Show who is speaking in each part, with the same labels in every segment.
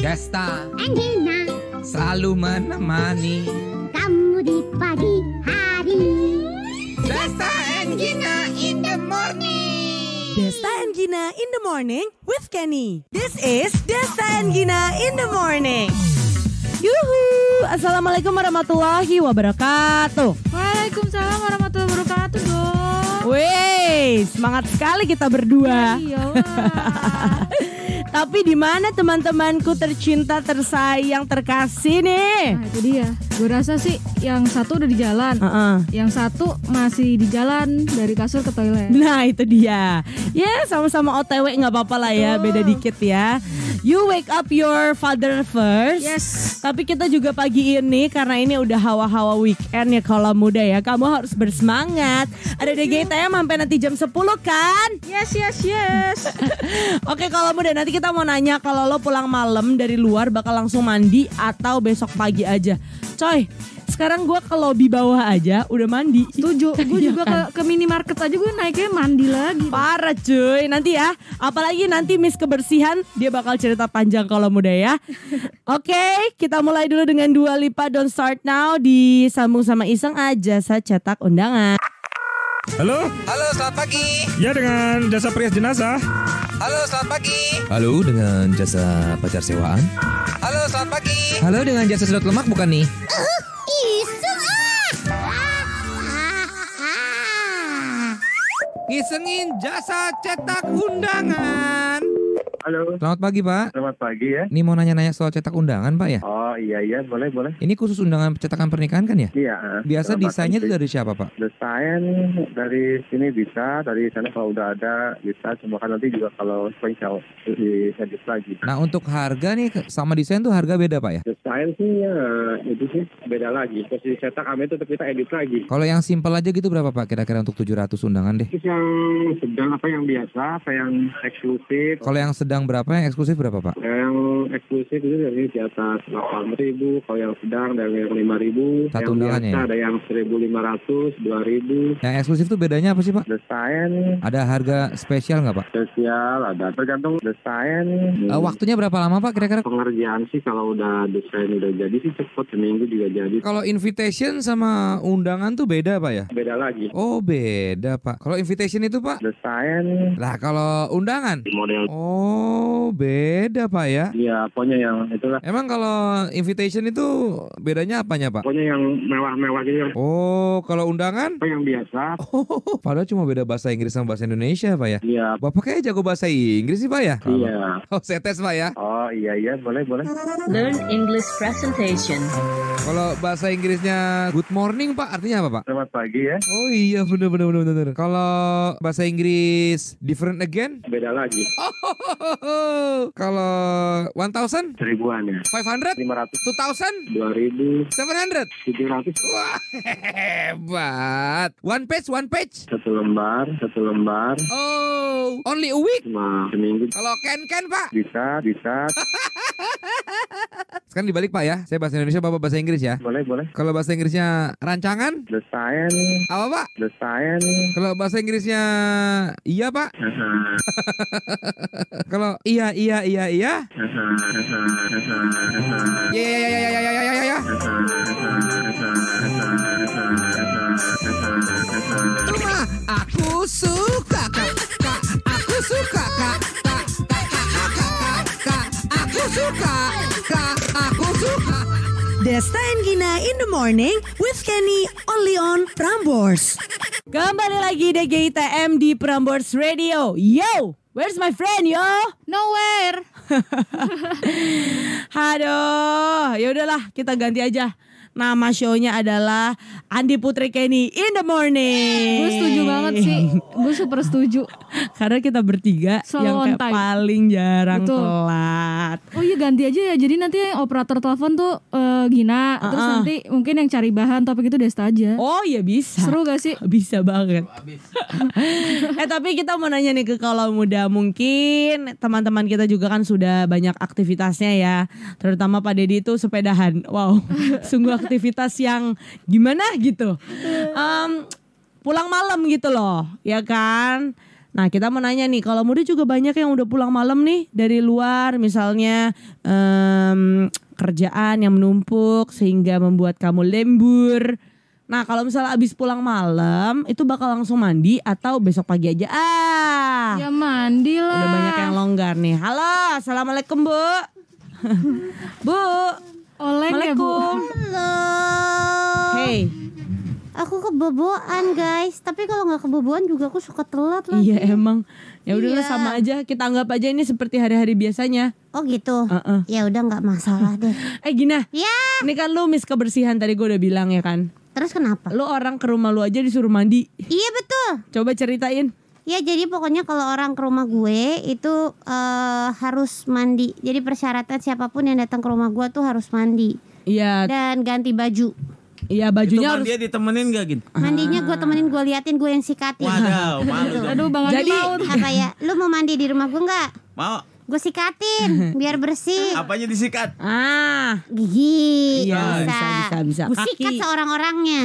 Speaker 1: Desta Angelina Selalu menemani Kamu di
Speaker 2: pagi hari Desta Angelina in the morning Desta Angelina in the morning with Kenny This is Desta Angelina in the morning Yuhu Assalamualaikum warahmatullahi wabarakatuh
Speaker 3: Waalaikumsalam warahmatullahi wabarakatuh dong
Speaker 2: semangat sekali kita berdua. Iya, iya. Tapi di mana teman-temanku tercinta, tersayang, terkasih nih? Nah, itu dia. Gue rasa sih yang satu udah di jalan, uh -uh.
Speaker 3: yang satu masih di jalan dari kasur ke toilet.
Speaker 2: Nah itu dia. Ya yeah, sama-sama OTW nggak apa-apa lah ya, beda dikit ya. You wake up your father first. Yes. Tapi kita juga pagi ini karena ini udah hawa-hawa weekend ya kalau muda ya. Kamu harus bersemangat. Ada DGTM sampai nanti jam 10 kan? Yes, yes, yes. Oke, kalau muda nanti kita mau nanya kalau lo pulang malam dari luar bakal langsung mandi atau besok pagi aja. Coy, sekarang gue ke lobby bawah aja udah mandi. Setuju. Gue iya juga ke, kan? ke minimarket aja gue naiknya mandi lagi. Parah cuy. Nanti ya. Apalagi nanti Miss Kebersihan dia bakal cerita panjang kalau muda ya. Oke, okay, kita mulai dulu dengan dua lipa Don't Start Now disambung sama Iseng aja saya cetak undangan.
Speaker 1: Halo? Halo, selamat pagi. Ya, dengan jasa perias jenazah. Halo, selamat pagi. Halo, dengan jasa pacar sewaan. Halo, selamat pagi. Halo, dengan jasa sedot lemak bukan nih? iseng ah. Isengin jasa cetak undangan. Halo. Selamat pagi, Pak. Selamat pagi ya. Ini mau nanya-nanya soal cetak undangan, Pak ya? Oh, iya iya boleh boleh. Ini khusus undangan cetakan pernikahan kan ya? Iya. Biasa desainnya itu dari siapa pak? Desain dari sini bisa, dari sana kalau udah ada bisa. Cuma kan nanti juga kalau spesial di edit lagi. Nah untuk harga nih sama desain tuh harga beda pak ya? Desain sih ya itu sih beda lagi. Posisi cetak kami itu
Speaker 3: kita edit lagi. Kalau
Speaker 1: yang simple aja gitu berapa pak kira-kira untuk 700 undangan deh?
Speaker 3: Terus yang sedang apa yang biasa, apa yang eksklusif? Kalau yang
Speaker 1: sedang berapa? Yang eksklusif berapa pak? Yang eksklusif itu dari di atas 8 ribu, kalau yang sedang ada yang lima ribu, Satu yang biasa ya? ada yang seribu lima ratus, dua ribu. Yang eksklusif tuh bedanya apa sih pak? Desain. Ada harga spesial nggak pak? Spesial ada, tergantung desain. Uh, waktunya berapa lama pak kira-kira? Pengerjaan sih kalau udah desain udah jadi sih cepet seminggu juga jadi. Kalau invitation sama undangan tuh beda pak ya? Beda lagi. Oh beda pak. Kalau invitation itu pak? Desain. Lah kalau undangan? Model. Oh beda pak ya? Iya, pokoknya yang itulah. Emang kalau invitation itu bedanya apanya Pak? Pokoknya yang mewah-mewah gitu. Ya. Oh, kalau undangan? Apa oh, yang biasa. Oh, padahal cuma beda bahasa Inggris sama bahasa Indonesia Pak ya? Iya. Bapak kayaknya jago bahasa Inggris sih Pak ya? Iya. Oh, saya tes Pak ya? Oh iya iya, boleh boleh. Learn English Presentation. Kalau bahasa Inggrisnya good morning Pak, artinya apa Pak? Selamat pagi ya. Oh iya bener bener bener bener. Kalau bahasa Inggris different again? Beda lagi. Oh, oh, one thousand? Kalau 1000? Seribuan ya. 500? 500 ratus. Two thousand? Dua ribu. Tujuh ratus. Wah
Speaker 4: hebat.
Speaker 1: One page, one page.
Speaker 4: Satu lembar, satu lembar.
Speaker 1: Oh, only a week? Cuma seminggu. Kalau Ken Ken Pak?
Speaker 4: Bisa, bisa.
Speaker 1: Sekarang dibalik Pak ya. Saya bahasa Indonesia, Bapak bahasa Inggris ya. Boleh, boleh. Kalau bahasa Inggrisnya rancangan?
Speaker 4: The sign. Apa Pak? The
Speaker 1: Kalau bahasa Inggrisnya iya Pak? Uh-huh. Kalau iya iya iya iya.
Speaker 3: iya, iya, iya, iya, iya, iya, iya, iya.
Speaker 5: Rumah aku suka kak,
Speaker 2: kak aku suka kak, kak, kak, kak, kak, kak, aku suka. Desta and Gina in the morning with Kenny only on Prambors. Kembali lagi di GTM di Prambors Radio. Yo, where's my friend yo? Nowhere. Aduh, ya udahlah kita ganti aja Nama shownya adalah Andi Putri Kenny in the morning. Gue setuju banget sih. Gue super setuju. Karena kita bertiga yang kayak paling jarang Betul. telat.
Speaker 3: Oh iya ganti aja ya. Jadi nanti yang operator telepon tuh uh, Gina. Uh -uh. Terus nanti mungkin yang cari bahan topik itu Desta aja. Oh iya bisa. Seru gak sih?
Speaker 2: Bisa banget.
Speaker 3: eh tapi kita mau
Speaker 2: nanya nih ke kalau muda mungkin teman-teman kita juga kan sudah banyak aktivitasnya ya. Terutama Pak Deddy itu sepedahan. Wow, sungguh aktivitas yang gimana gitu. Um, pulang malam gitu loh, ya kan? Nah kita mau nanya nih, kalau muda juga banyak yang udah pulang malam nih dari luar, misalnya um, kerjaan yang menumpuk sehingga membuat kamu lembur. Nah kalau misalnya abis pulang malam itu bakal langsung mandi atau besok pagi aja ah. Ya mandi lah. Udah banyak yang longgar nih. Halo, assalamualaikum bu. bu, Oleng ya, Assalamualaikum. Bu. Halo. Hey. Aku kebobohan guys, tapi kalau nggak kebobohan juga aku suka telat lagi. Iya emang. Ya udah iya. sama aja, kita anggap aja ini seperti hari-hari biasanya. Oh gitu. Uh -uh. Ya udah nggak masalah deh. eh Gina. Ya. Ini kan lu miss kebersihan tadi gue udah bilang ya kan. Terus kenapa? Lu orang ke rumah lu aja disuruh mandi. Iya betul. Coba ceritain. Ya jadi pokoknya
Speaker 4: kalau orang ke rumah gue itu uh, harus mandi. Jadi persyaratan siapapun yang datang ke rumah gue tuh harus mandi. Iya. Dan ganti baju. Iya bajunya itu harus dia
Speaker 1: ditemenin gak gitu? Mandinya
Speaker 4: gue ah. temenin gue liatin gue yang sikatin. Waduh, malu. Aduh bang Jadi, apa ya, lu mau mandi di rumah gue nggak?
Speaker 2: Mau gue
Speaker 4: sikatin biar bersih. Apanya
Speaker 2: disikat? Ah, gigi. Iya, bisa. bisa bisa bisa. Gue sikat seorang-orangnya.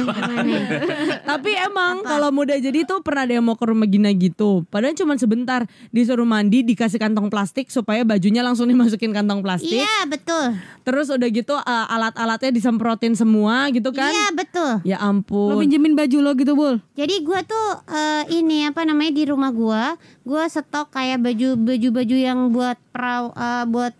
Speaker 2: Tapi emang kalau muda jadi tuh pernah ada yang mau ke rumah Gina gitu. Padahal cuma sebentar disuruh mandi dikasih kantong plastik supaya bajunya langsung dimasukin kantong plastik. Iya, betul. Terus udah gitu uh, alat-alatnya disemprotin semua gitu kan? Iya, betul. Ya ampun. Lo pinjemin baju lo gitu, Bul. Jadi gue tuh uh, ini apa namanya di rumah gue,
Speaker 4: gue stok kayak baju baju-baju yang buat buat perau uh, eh, buat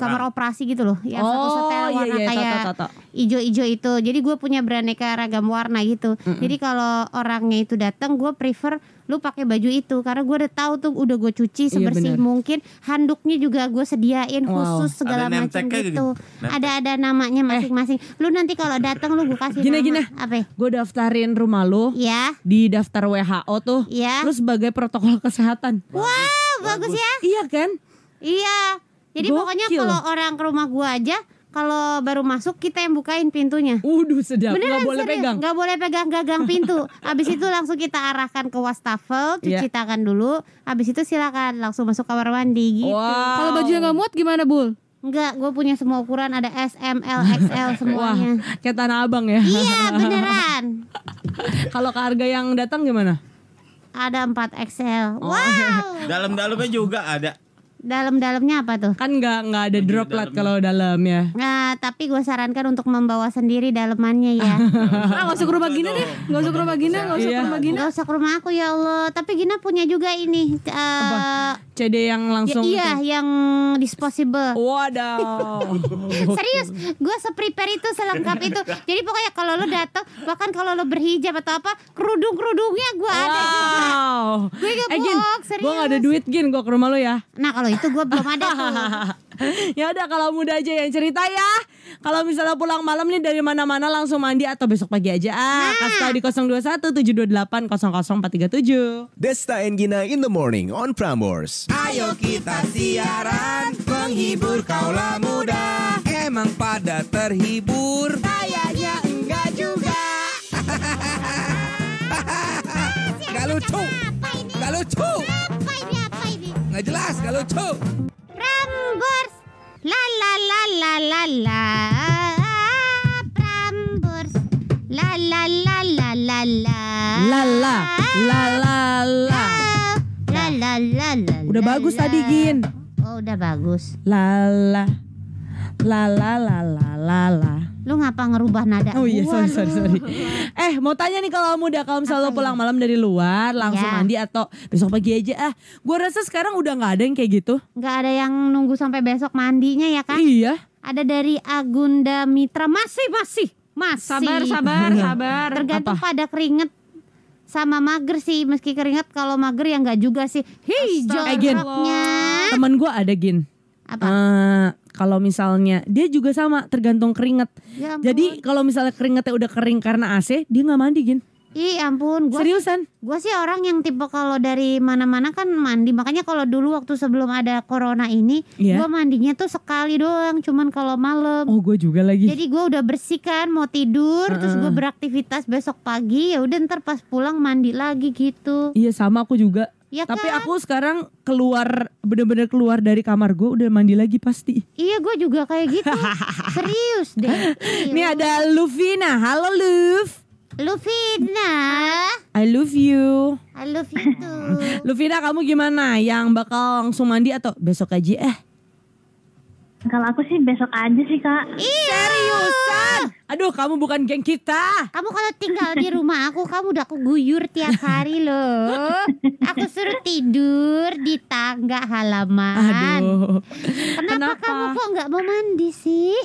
Speaker 4: kamar nah. operasi gitu loh yang oh, satu setel warna iya, iya, kayak ijo-ijo itu jadi gue punya beraneka ragam warna gitu mm -mm. jadi kalau orangnya itu datang gue prefer lu pakai baju itu karena gue udah tahu tuh udah gue cuci iya, sebersih iya, mungkin handuknya juga gue sediain wow. khusus segala macam gitu, gitu. ada ada namanya eh. masing-masing eh. lu nanti kalau datang lu gue kasih gini, nama gini. apa gue
Speaker 2: daftarin rumah lu ya di daftar WHO tuh ya. Terus sebagai protokol kesehatan wow,
Speaker 4: bagus, bagus ya iya
Speaker 2: kan Iya. Jadi Gokil. pokoknya kalau orang ke rumah
Speaker 4: gua aja kalau baru masuk kita yang bukain pintunya. Udah sedap. Beneran, gak boleh pegang. Gak boleh pegang gagang pintu. Habis itu langsung kita arahkan ke wastafel, cuci yeah. tangan dulu. Habis itu silakan langsung masuk kamar mandi gitu. Wow. Kalau bajunya nggak muat gimana, Bul? Enggak, gue punya semua ukuran ada S, M, L, XL semuanya. Wah, kayak tanah abang ya? Iya, beneran. kalau ke harga yang datang gimana? Ada 4 XL.
Speaker 3: Wow. Dalam-dalamnya juga ada.
Speaker 4: Dalam-dalamnya apa tuh? Kan nggak nggak ada droplet
Speaker 3: kalau
Speaker 2: dalam ya.
Speaker 4: Nah, tapi gue sarankan untuk membawa sendiri dalemannya ya. ah gak usah ke rumah Gina deh, nggak usah ke rumah Gina, nggak usah ke rumah iya. Gina. Nggak usah ke rumah aku ya Allah. Tapi Gina punya juga ini. Uh, eh, CD yang ya, langsung. iya, yang disposable. Waduh. Serius, gue seprepare itu selengkap itu. Jadi pokoknya kalau lo datang, bahkan kalau lo berhijab atau apa, kerudung kerudungnya gue ada juga. Gue eh, gak bohong, serius.
Speaker 2: Gue gak ada duit gin, gue ke rumah lo ya. Nah kalau itu gue belum ada tuh. ya udah kalau muda aja yang cerita ya. Kalau misalnya pulang malam nih dari mana-mana langsung mandi atau besok pagi aja ah. Nah. Kasih di 021 728 00437. Desta Engina in the morning on Prambors.
Speaker 1: Ayo kita siaran menghibur kaulah muda. Emang pada terhibur? Kayaknya enggak juga. Gak lucu. Gak lucu.
Speaker 4: Gak jelas, gak lucu. Prambors, la la la la la la. Prambors, la la la la la la. La
Speaker 3: la la la
Speaker 4: la. La la la la. Udah bagus tadi Gin. Oh udah bagus. La la
Speaker 2: la la la la la. Lu ngapa ngerubah nada Oh iya, sorry, sorry, sorry. eh, mau tanya nih kalau muda kalau misalnya lo pulang malam dari luar, langsung ya. mandi atau besok pagi aja ah. Gue rasa sekarang udah nggak ada yang kayak gitu. Nggak ada yang nunggu sampai besok mandinya ya kan? Iya.
Speaker 4: Ada dari Agunda Mitra masih masih masih. Sabar, sabar, iya. sabar. Tergantung Apa? pada keringet sama mager sih meski keringet kalau mager ya nggak juga sih
Speaker 2: hijau hey, temen gue ada gin apa? Uh, kalau misalnya dia juga sama tergantung keringet. Ya Jadi kalau misalnya keringetnya udah kering karena AC, dia nggak mandi gin.
Speaker 4: Ih ampun, gua seriusan.
Speaker 2: Gue sih orang yang tipe kalau dari mana-mana kan
Speaker 4: mandi. Makanya kalau dulu waktu sebelum ada corona ini, yeah. gua mandinya tuh sekali doang, cuman kalau malam. Oh, gua juga lagi. Jadi gue udah bersihkan mau tidur, uh -uh. terus gue beraktivitas
Speaker 2: besok pagi, ya udah ntar pas pulang mandi lagi gitu. Iya, sama aku juga. Ya Tapi kan? aku sekarang keluar bener-bener keluar dari kamar gue udah mandi lagi pasti. Iya gue juga kayak gitu. Serius deh. Ini ada Luvina. Halo Luv. Luvina. I love you. I love you too. Luvina kamu gimana? Yang bakal langsung mandi atau besok aja eh? Kalau aku sih besok aja sih kak. Iya. Seriusan? Aduh kamu bukan geng kita. Kamu kalau tinggal
Speaker 4: di rumah aku kamu udah aku guyur tiap hari loh. Aku suruh tidur di tangga halaman. Aduh. Kenapa, Kenapa? kamu kok nggak mau mandi
Speaker 3: sih?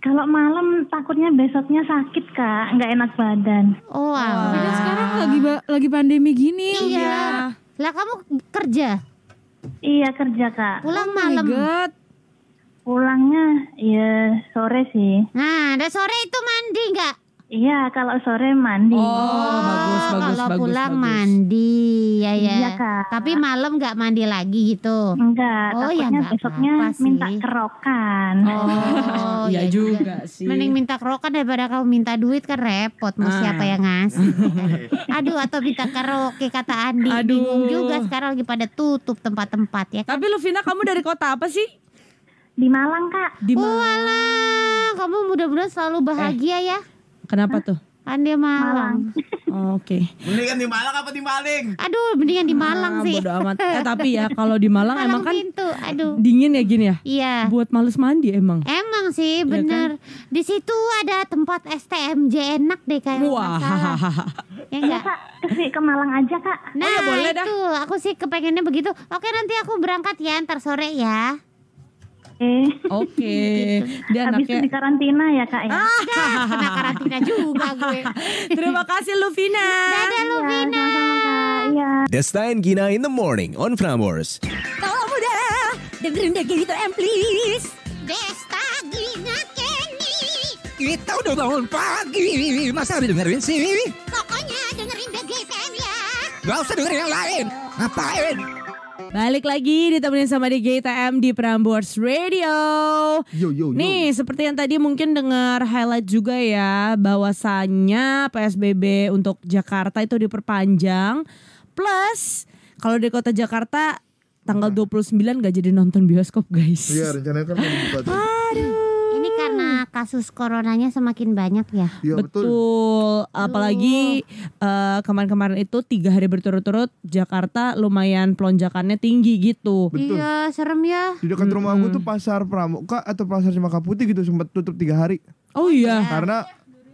Speaker 3: Kalau malam takutnya besoknya sakit kak, nggak enak badan. Oh, wow. Tapi kan sekarang lagi lagi pandemi gini. Iya. Ya. Lah kamu kerja? Iya kerja kak. Pulang oh malam. God.
Speaker 4: Pulangnya ya sore sih. Nah, ada sore itu mandi nggak? Iya, kalau sore mandi. Oh, bagus, oh, bagus, kalau bagus, pulang bagus. mandi, ya ya. Iya, Kak. Tapi malam nggak mandi lagi gitu. Enggak, oh, ya enggak besoknya apa -apa minta kerokan. Oh, iya ya juga sih. Mending minta kerokan daripada kamu minta duit kan repot, mau ah. siapa yang ngasih. Aduh, atau minta karaoke kata Andi. Aduh. Bingung juga sekarang lagi pada tutup tempat-tempat ya. Kan? Tapi Lufina, kamu dari kota apa sih? Di Malang kak. Di Malang. Kamu mudah-mudahan selalu eh, bahagia eh, ya. Kenapa Hah? tuh? Kan
Speaker 2: dia Malang. Malang. Oh, Oke. Okay. Mendingan di Malang apa di Maling? Aduh, mendingan di Malang ah, sih. Bodo amat. Eh, tapi ya kalau di Malang, Malang emang kan pintu. Aduh. dingin ya gini ya. Iya. Buat males
Speaker 4: mandi emang. Emang sih, iya bener. kan? Di situ ada tempat STMJ enak deh kayak. Wah. ya enggak? Kak, ke, ke Malang aja kak. Nah, oh, ya boleh dah. aku sih kepengennya begitu. Oke nanti aku berangkat ya, ntar sore ya. Mm. Oke. Okay. Dan Habis anaknya... di
Speaker 2: karantina ya kak ya. Ah, iya, kena karantina juga gue. Terima kasih Luvina. Dadah Luvina. Iya. ya. Gina in the morning on Framers. Kalau muda dengerin deh gitu em please.
Speaker 4: Desta Gina Kenny. Kita udah bangun pagi, masa habis
Speaker 1: dengerin
Speaker 2: sih? Pokoknya dengerin deh gitu, ya. Gak usah dengerin yang lain. Ngapain? Balik lagi ditemenin sama di GTM di Prambors Radio.
Speaker 3: Yo, yo, yo. Nih,
Speaker 2: seperti yang tadi mungkin dengar highlight juga ya bahwasannya PSBB untuk Jakarta itu diperpanjang. Plus, kalau di kota Jakarta tanggal 29 gak jadi nonton bioskop, guys. Iya,
Speaker 5: rencananya kan mau dibuka
Speaker 2: Aduh kasus coronanya semakin banyak ya. ya betul. betul. Apalagi eh, kemarin-kemarin uh, itu tiga hari berturut-turut Jakarta lumayan pelonjakannya tinggi gitu. Betul. Iya, serem ya. Di dekat hmm.
Speaker 5: rumah aku tuh pasar Pramuka atau pasar Cemaka Putih gitu sempat tutup tiga hari. Oh iya. iya. Karena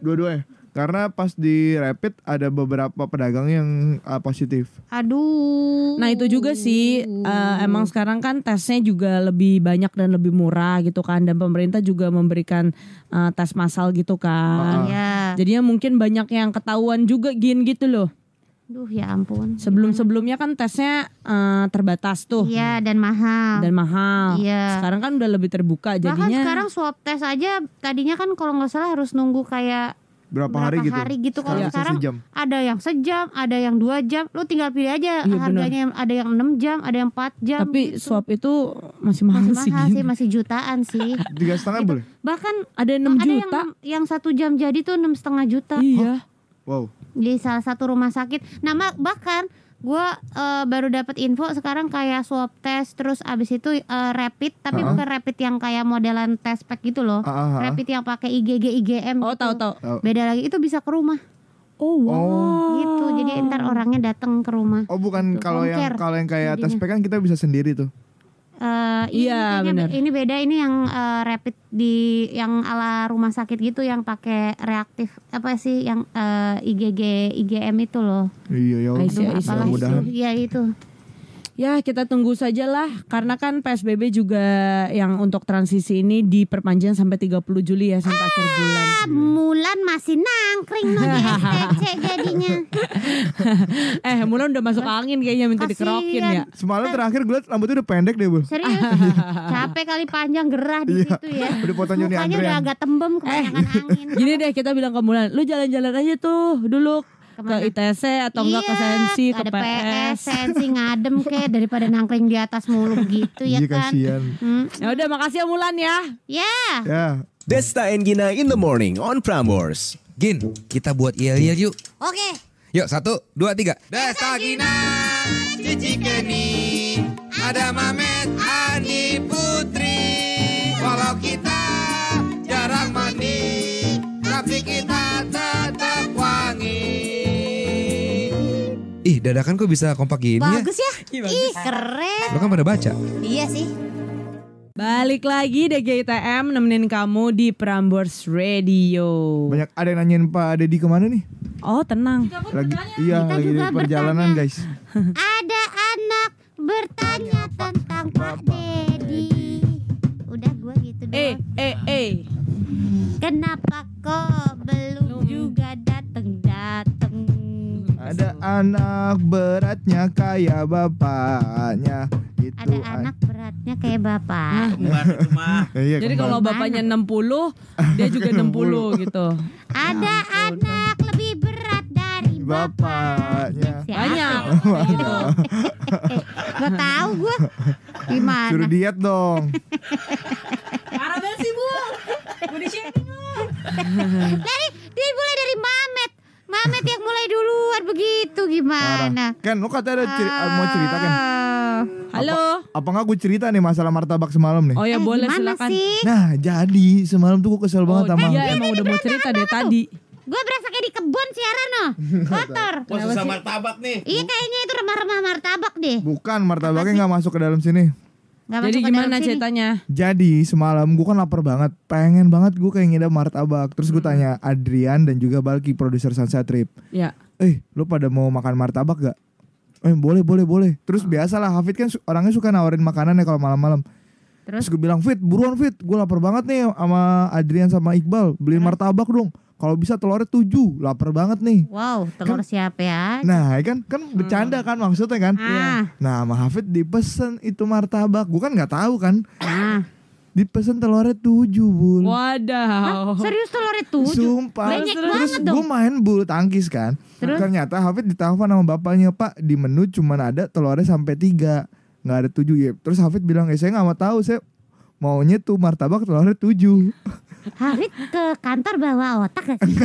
Speaker 5: dua-duanya karena pas di rapid ada beberapa pedagang yang uh, positif.
Speaker 2: Aduh. Nah itu juga sih uh, emang sekarang kan tesnya juga lebih banyak dan lebih murah gitu kan dan pemerintah juga memberikan uh, tes massal gitu kan. Uh -uh. Yeah. Jadinya mungkin banyak yang ketahuan juga gin gitu loh. Duh ya ampun. Sebelum-sebelumnya kan tesnya uh, terbatas tuh. Iya dan mahal. Dan mahal. Iya. Sekarang kan udah lebih terbuka Bahkan jadinya.
Speaker 4: Bahkan sekarang swab tes aja tadinya kan kalau nggak salah harus nunggu kayak
Speaker 5: berapa, hari, gitu. hari gitu kalau sekarang, sekarang sejam.
Speaker 4: ada yang sejam ada yang dua jam lu tinggal pilih aja iya, harganya bener. ada yang enam jam ada yang empat jam tapi gitu. swab itu masih mahal, masih mahal sih, sih masih jutaan sih
Speaker 5: tiga setengah boleh
Speaker 4: bahkan ada enam juta yang, yang satu jam jadi tuh enam setengah juta iya oh. wow di salah satu rumah sakit nama bahkan gue uh, baru dapat info sekarang kayak swab test terus abis itu uh, rapid tapi uh-huh. bukan rapid yang kayak modelan test pack gitu loh uh-huh. rapid yang pakai IgG IgM oh gitu. tahu tahu beda lagi itu bisa ke rumah
Speaker 5: Oh wow. Oh. Gitu. Jadi ntar orangnya datang ke rumah. Oh bukan gitu. kalau yang kalau yang kayak test pack kan kita bisa sendiri tuh
Speaker 4: uh, iya ini, ini beda ini yang uh, rapid di yang ala rumah sakit gitu yang pakai reaktif apa sih yang
Speaker 2: uh, eh, IgG IgM itu loh
Speaker 5: iya ya iya, iya, mudah-mudahan
Speaker 2: iya itu ya kita tunggu saja lah, karena kan PSBB juga yang untuk transisi ini diperpanjang sampai 30 Juli ya sampai ah, akhir bulan. Mulan masih nangkring no di jadinya. eh Mulan udah masuk angin kayaknya minta Kasian. dikerokin ya.
Speaker 5: Semalam kan terakhir gue rambutnya udah pendek deh bu. Serius?
Speaker 2: Capek kali panjang gerah di
Speaker 5: iya. situ ya. potong Mukanya udah agak
Speaker 2: tembem kebanyakan eh. angin. Gini deh kita bilang ke Mulan, lu jalan-jalan aja tuh dulu ke ITC atau iya, enggak ke iya, Sensi ke PS. PS Sensi ngadem ke daripada nangkring di atas mulu gitu ya iya, kan. Kasihan. Hmm. Ya udah makasih ya Mulan ya.
Speaker 4: Ya. Yeah.
Speaker 1: Yeah. Desta and Gina in the morning on Prambors. Gin, kita buat yel yel yuk. Oke. Okay. Yuk satu, dua, tiga. Desta Gina, Cici keni ada Mamet, Ani Putri. Walau kita jarang mandi, tapi kita dadakan kok bisa kompak gini ya? Bagus
Speaker 2: ya. ya? Ih, Ih keren. Lo kan pada baca. Iya sih. Balik lagi DGITM nemenin kamu di Prambors Radio. Banyak ada yang nanyain Pak Deddy kemana nih? Oh tenang. Lagi, iya Kita lagi di perjalanan bertanya. guys. ada
Speaker 4: anak bertanya tentang Pak Deddy. Udah gue gitu eh, doang. Eh eh eh. Kenapa kok belum
Speaker 5: anak beratnya kayak bapaknya itu Ada anak beratnya
Speaker 2: kayak bapak. Kembar
Speaker 5: itu mah. Iya, Jadi kalau bapaknya
Speaker 2: 60, dia juga 60 gitu. Ada ya, anak ampun. lebih berat dari
Speaker 5: bapaknya. Banyak. Gitu?
Speaker 4: Gak tahu gue gimana. Suruh diet dong. Parah banget sih bu. Gue di Dari, dia mulai dari Mamet Mamet yang mulai duluan begitu gimana? Marah. Ken, lu kata ada ciri uh, ah. mau cerita kan? Halo.
Speaker 5: Apa, apa nggak gue cerita nih masalah martabak semalam nih? Oh ya eh, boleh silakan. Sih? Nah jadi semalam tuh gue kesel oh, banget sama. Dia emang udah mau cerita deh tadi.
Speaker 4: Gue berasa kayak di kebun siaran no oh.
Speaker 5: Kotor Wah susah martabak nih Iya kayaknya itu remah-remah martabak deh Bukan martabaknya gak masuk ke dalam sini Gak Jadi gimana ceritanya? Jadi semalam gue kan lapar banget, pengen banget gue kayak ngidam martabak. Terus gue hmm. tanya Adrian dan juga Balki produser Sunset Trip. Iya. Eh, lu pada mau makan martabak gak? Eh, boleh, boleh, boleh. Terus oh. biasalah Hafid kan orangnya suka nawarin makanan ya kalau malam-malam. Terus, Terus gue bilang, "Fit, buruan Fit, gue lapar banget nih sama Adrian sama Iqbal, beli martabak dong." kalau bisa telurnya tujuh lapar banget nih wow kan telur kan, siapa ya nah ya kan kan hmm. bercanda kan maksudnya kan ah. nah mah Hafid dipesen itu martabak gue kan nggak tahu kan ah dipesen telurnya tujuh bul Wadah
Speaker 2: Serius telurnya tujuh? Sumpah Banyak Terus banget gue main
Speaker 5: bulu tangkis kan Terus? Ternyata Hafid ditelepon sama bapaknya Pak di menu cuma ada telurnya sampai tiga Gak ada tujuh ya terus Hafid bilang ya saya gak mau tahu saya maunya tuh martabak telurnya tujuh.
Speaker 4: Harit ke kantor bawa otak gak sih?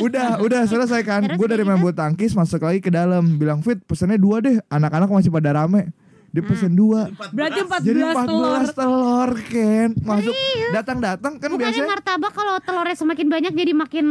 Speaker 5: udah, udah selesai kan. Gue dari main gitu? bulu tangkis masuk lagi ke dalam. Bilang Fit pesannya dua deh. Anak-anak masih pada rame. Dia hmm. pesen dua.
Speaker 2: Berarti empat telur. Jadi empat belas telur Ken.
Speaker 5: Masuk iya. datang-datang kan Bukannya
Speaker 4: martabak kalau telurnya semakin banyak jadi makin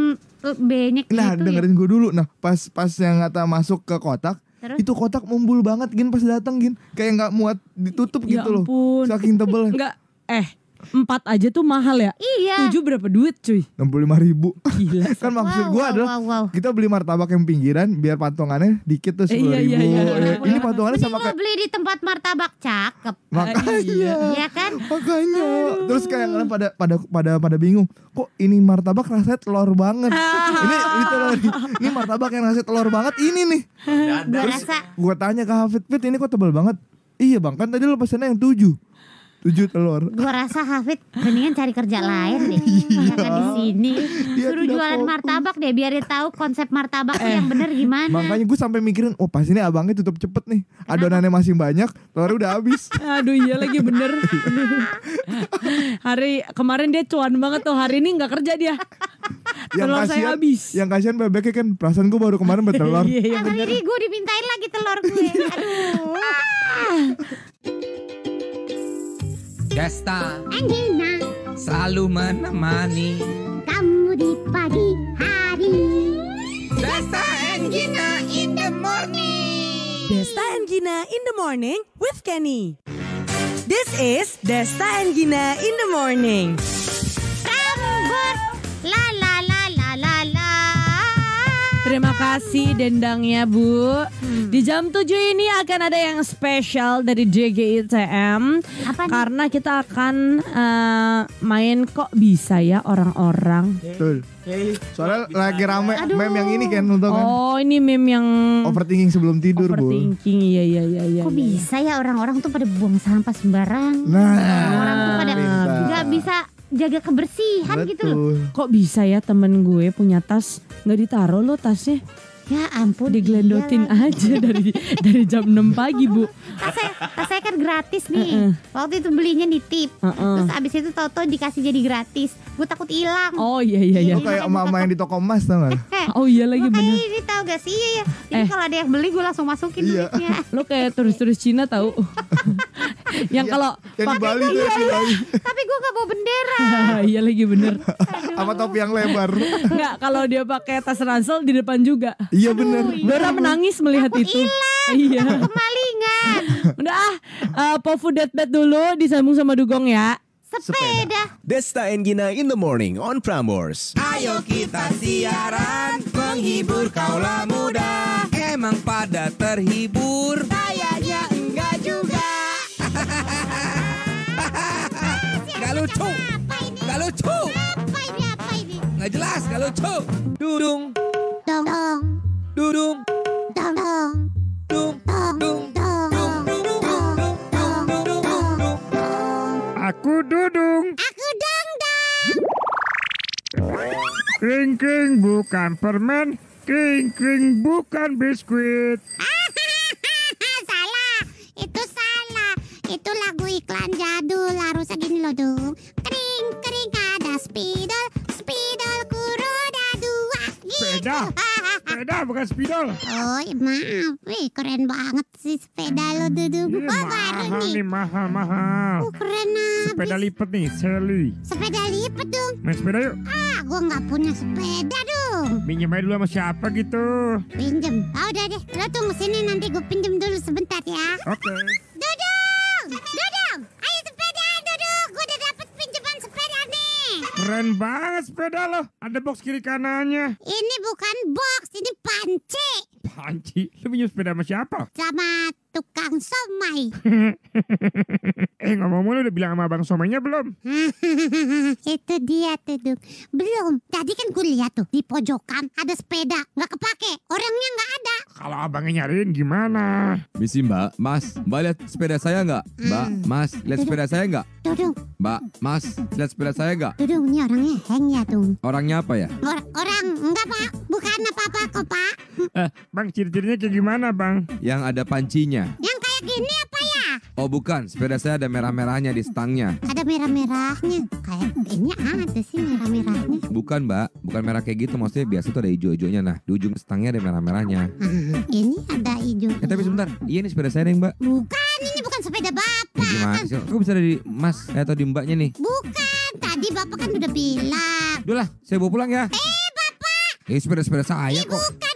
Speaker 4: banyak nah, gitu. Nah, dengerin
Speaker 5: gue dulu. Nah, pas pas yang kata masuk ke kotak, Terus? Itu kotak membul banget gin pas datang gin. Kayak nggak muat ditutup ya gitu ampun. loh. Saking tebel. Enggak eh
Speaker 2: empat aja tuh mahal ya.
Speaker 5: Iya. Tujuh berapa duit cuy? Enam puluh lima ribu. Gila. kan maksud wow, gue wow, adalah wow, wow. kita beli martabak yang pinggiran biar patungannya dikit tuh iya, iya, iya, sepuluh iya, ribu. Iya, iya, iya. Ini patungannya sama kayak
Speaker 4: beli di tempat martabak cakep. Makanya. Iya
Speaker 5: kan? Makanya. Aduh. Terus kayak kalian pada pada pada pada bingung. Kok ini martabak rasanya telur banget. Ah. ini literally ini martabak yang rasanya telur banget ini nih. Terus gue tanya ke Hafid Fit ini kok tebal banget. Iya bang kan tadi lo pesennya yang tujuh tujuh telur.
Speaker 4: Gua rasa Hafid mendingan cari kerja lain deh. Jangan iya. di sini. Dia Suruh jualan fokus. martabak deh biar dia tahu konsep martabak eh, yang bener gimana. Makanya gue
Speaker 5: sampai mikirin, oh pas ini abangnya tutup cepet nih. Adonannya masih banyak, telurnya udah habis. Aduh iya lagi bener.
Speaker 2: hari kemarin dia cuan banget tuh, hari ini nggak kerja dia. yang telur kasihan, saya
Speaker 5: habis. Yang kasihan bebeknya kan perasaan gua baru kemarin bertelur. iya, iya, Hari
Speaker 2: ini gue dimintain lagi telur gue. Aduh.
Speaker 5: pesta
Speaker 1: Angelina Selalu menemani Kamu di pagi hari
Speaker 2: Desta Angelina in the morning Desta Angelina in the morning with Kenny This is Desta Angelina in the morning. Terima kasih dendangnya Bu. Hmm. Di jam 7 ini akan ada yang spesial dari JGITM. Apa karena kita akan uh, main kok bisa ya orang-orang. Betul.
Speaker 5: -orang. Soalnya bisa lagi rame ya. Aduh. meme yang ini kan untuk Oh,
Speaker 2: ini meme yang
Speaker 5: overthinking sebelum tidur, overthinking, Bu. iya iya iya iya. Kok
Speaker 4: ya. bisa ya orang-orang tuh pada buang sampah sembarang.
Speaker 5: Nah, orang-orang tuh pada
Speaker 4: gak bisa
Speaker 2: jaga kebersihan Betul. gitu loh. Kok bisa ya temen gue punya tas nggak ditaruh lo tasnya? Ya ampun Digelendotin iya kan? aja dari dari jam 6 pagi bu Tas saya, tas saya kan gratis nih uh -uh. Waktu itu belinya nitip uh -uh. Terus abis
Speaker 4: itu Toto dikasih jadi gratis Gue takut hilang Oh iya iya iya kayak iya, emak-emak
Speaker 5: yang di toko emas tau gak?
Speaker 2: Eh, oh iya lagi bener Kayak ini tau gak sih iya, iya. Jadi eh. kalau ada yang beli gue langsung masukin iya. duitnya Lo kayak turis-turis Cina tau iya. Yang iya, kalau Yang di Bali tuh iya, iya. Tapi gue gak bawa bendera Iya lagi bener Sama topi yang lebar Enggak kalau dia pakai tas ransel di depan juga iya. Iya benar. Dora iya. menangis melihat aku itu. Ilang, iya. kemalingan. Udah ah, uh, Pofu Deathbed dulu disambung sama Dugong ya.
Speaker 1: Sepeda.
Speaker 2: Desta and Gina in the morning on Prambors.
Speaker 5: Ayo
Speaker 1: kita siaran menghibur kaulah muda. Emang pada terhibur? Kayaknya enggak juga. Gak lucu. Gak lucu. Apa ini? Apa ini? Gak jelas, gak lucu. Dudung
Speaker 4: dung dong dong dong dong Aku Dudung. Aku Dangdang.
Speaker 1: Kring kring bukan
Speaker 4: permen, kring kring bukan biskuit. salah, itu salah. Itu lagu iklan jadul harusnya gini loh, dong Kring kring ada spidol, sepeda. Sepeda bukan spidol. Oh, maaf. Wih, keren banget sih sepeda lo hmm, duduk. oh, iya, mahal nih. nih.
Speaker 1: mahal, mahal. Oh, keren abis. Sepeda lipat nih, Sally.
Speaker 4: Sepeda lipat dong. Main sepeda yuk. Ah, gue nggak punya sepeda dong.
Speaker 1: Minjem aja dulu sama siapa gitu.
Speaker 4: Pinjam. Oh, udah deh. Lo tunggu sini nanti gue pinjam dulu sebentar ya. Oke. Okay. Duduk.
Speaker 1: Keren banget sepeda lo. Ada box kiri kanannya. Ini
Speaker 4: bukan box, ini panci.
Speaker 1: Panci? Lu punya sepeda sama siapa?
Speaker 4: Sama tukang somai.
Speaker 1: eh ngomong-ngomong udah bilang sama abang somainya belum?
Speaker 4: itu dia tuh Duk. Belum. Tadi kan gue lihat tuh di pojokan ada sepeda nggak kepake.
Speaker 1: Orangnya nggak ada. Kalau abangnya nyariin gimana? Misi mbak, mas, mbak lihat sepeda saya nggak? Hmm. Mbak, mas, lihat sepeda saya nggak? Dudung. Mbak, mas, lihat sepeda saya nggak? Dudung, ini orangnya hang ya, Dung. Orangnya apa ya?
Speaker 4: Or orang, enggak pak. Bukan apa-apa
Speaker 1: kok pak. Eh, bang, ciri-cirinya kayak gimana, Bang? Yang ada pancinya.
Speaker 4: Yang kayak gini apa ya?
Speaker 1: Oh, bukan. Sepeda saya ada merah-merahnya di stangnya.
Speaker 4: Ada merah-merahnya. Kayak ini ada sih merah-merahnya.
Speaker 1: Bukan, Mbak. Bukan merah kayak gitu. Maksudnya biasa tuh ada hijau-hijaunya. Nah, di ujung stangnya ada merah-merahnya.
Speaker 4: Ah, ini ada hijau. Eh,
Speaker 1: tapi sebentar. Iya, ini sepeda saya, nih, Mbak.
Speaker 4: Bukan, ini bukan sepeda Bapak.
Speaker 1: gimana sih? Kok bisa ada di Mas eh, atau di Mbaknya nih?
Speaker 4: Bukan. Tadi Bapak kan udah bilang.
Speaker 1: Udah lah, saya bawa pulang ya. Eh, Bapak. Ini eh, sepeda-sepeda saya Ih, kok. Bukan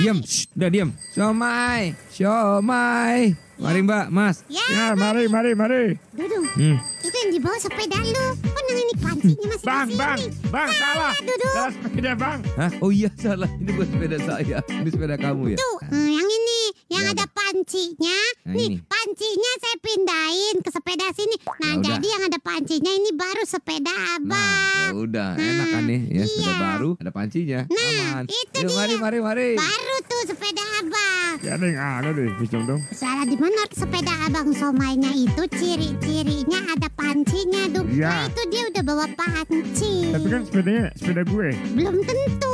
Speaker 1: Diam, udah diam. Siomay, siomay. Mari ya. mbak, mas. Ya, ya mari, mari, mari. Dudung, hmm.
Speaker 4: itu yang dibawa sepeda lu. Kok nang ini kancingnya masih Bang, bang, bang, salah. Salah sepeda bang.
Speaker 1: Hah? Oh iya, salah. Ini buat sepeda saya. Ini sepeda kamu ya? Tuh,
Speaker 4: eh, yang ini yang iya, ada pancinya. Nah, nih, ini. pancinya saya pindahin ke sepeda sini. Nah, ya jadi udah. yang ada pancinya ini baru sepeda Abang. Nah,
Speaker 1: ya udah, nah, enak kan nih ya, iya. sepeda baru ada pancinya. Nah, Aman. itu Yuk, dia. Mari, mari, mari. Baru
Speaker 4: tuh sepeda Abang. Ya,
Speaker 1: yang ada deh,
Speaker 5: pinjam dong.
Speaker 4: Salah di mana sepeda Abang Somainya itu ciri-cirinya ada pancinya, Dung. Ya. Nah, itu dia udah bawa panci. Tapi
Speaker 5: kan sepedanya sepeda gue.
Speaker 4: Belum tentu.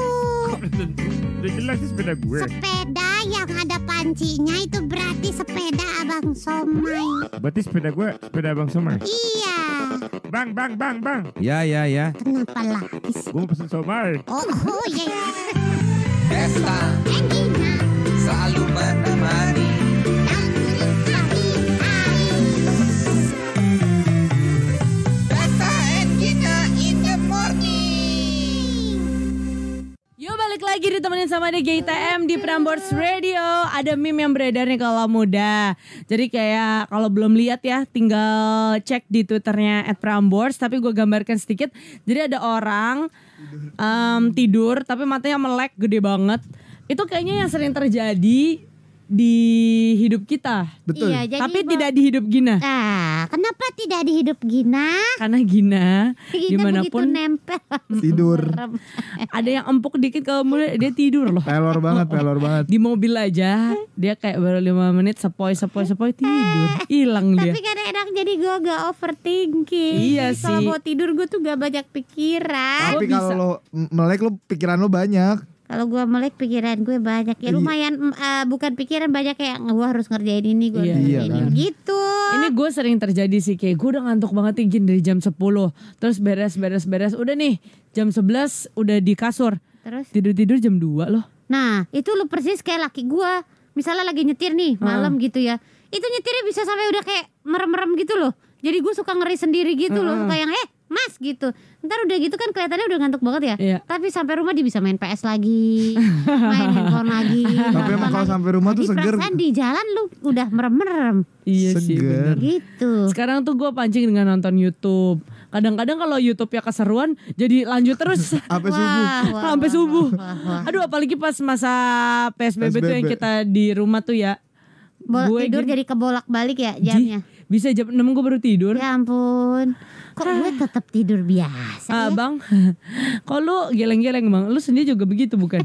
Speaker 4: Jelas sepeda gue. Sepeda yang ada pancinya itu berarti sepeda Abang Somai.
Speaker 1: Berarti sepeda gue sepeda Abang Somai?
Speaker 4: Iya. Bang, bang, bang, bang.
Speaker 1: Ya, ya, ya. Kenapa lah? Gue mau pesen somai. Oh, oh ya. Yeah. Pesta. Selalu menemani.
Speaker 2: sama di GTM di Prambors Radio ada meme yang beredar nih kalau muda. Jadi kayak kalau belum lihat ya tinggal cek di twitternya at Prambors. Tapi gue gambarkan sedikit. Jadi ada orang um, tidur tapi matanya melek gede banget. Itu kayaknya yang sering terjadi di hidup kita. Betul. Iya, jadi Tapi tidak di hidup Gina. Nah, kenapa tidak di hidup Gina? Karena Gina, Gina dimanapun nempel tidur. Ada yang empuk dikit kalau mulai dia tidur loh. Pelor banget, pelor banget. Di mobil aja dia kayak baru lima menit sepoi sepoi sepoi tidur. Eh, Hilang dia. Tapi kadang enak jadi gue gak overthinking.
Speaker 4: Iya sih. Kalau mau tidur gue tuh gak banyak pikiran. Tapi kalau lo
Speaker 2: melek lo pikiran
Speaker 5: lo banyak
Speaker 4: kalau gue melek pikiran gue banyak ya iya. lumayan uh, bukan pikiran banyak kayak gue
Speaker 2: harus ngerjain ini gue iya, iya kan. gitu ini gue sering terjadi sih kayak gue udah ngantuk banget izin dari jam 10 terus beres beres beres udah nih jam 11 udah di kasur terus tidur tidur jam 2 loh nah itu lu persis kayak laki gue misalnya lagi nyetir nih ah. malam
Speaker 4: uh. gitu ya itu nyetirnya bisa sampai udah kayak merem-merem gitu loh jadi gue suka ngeri sendiri gitu uh. loh ah. suka yang eh Mas gitu Ntar udah gitu kan kelihatannya udah ngantuk banget ya iya. Tapi sampai rumah dia bisa main PS lagi Main handphone lagi Tapi emang kalau sampai
Speaker 5: rumah tuh seger perasaan
Speaker 4: di jalan
Speaker 2: lu udah merem-merem Iya seger. sih bener. Gitu Sekarang tuh gue pancing dengan nonton Youtube Kadang-kadang kalau Youtube ya keseruan Jadi lanjut terus Sampai subuh Sampai subuh Aduh apalagi pas masa PSBB, PSBB tuh yang kita di rumah tuh ya Bol gue tidur gini. jadi kebolak-balik ya jamnya. Ji, bisa jam 6 gue baru tidur. Ya ampun. Kok gue tetap tidur biasa ah, ya? Bang, kok lu geleng-geleng bang? Lu sendiri juga begitu bukan?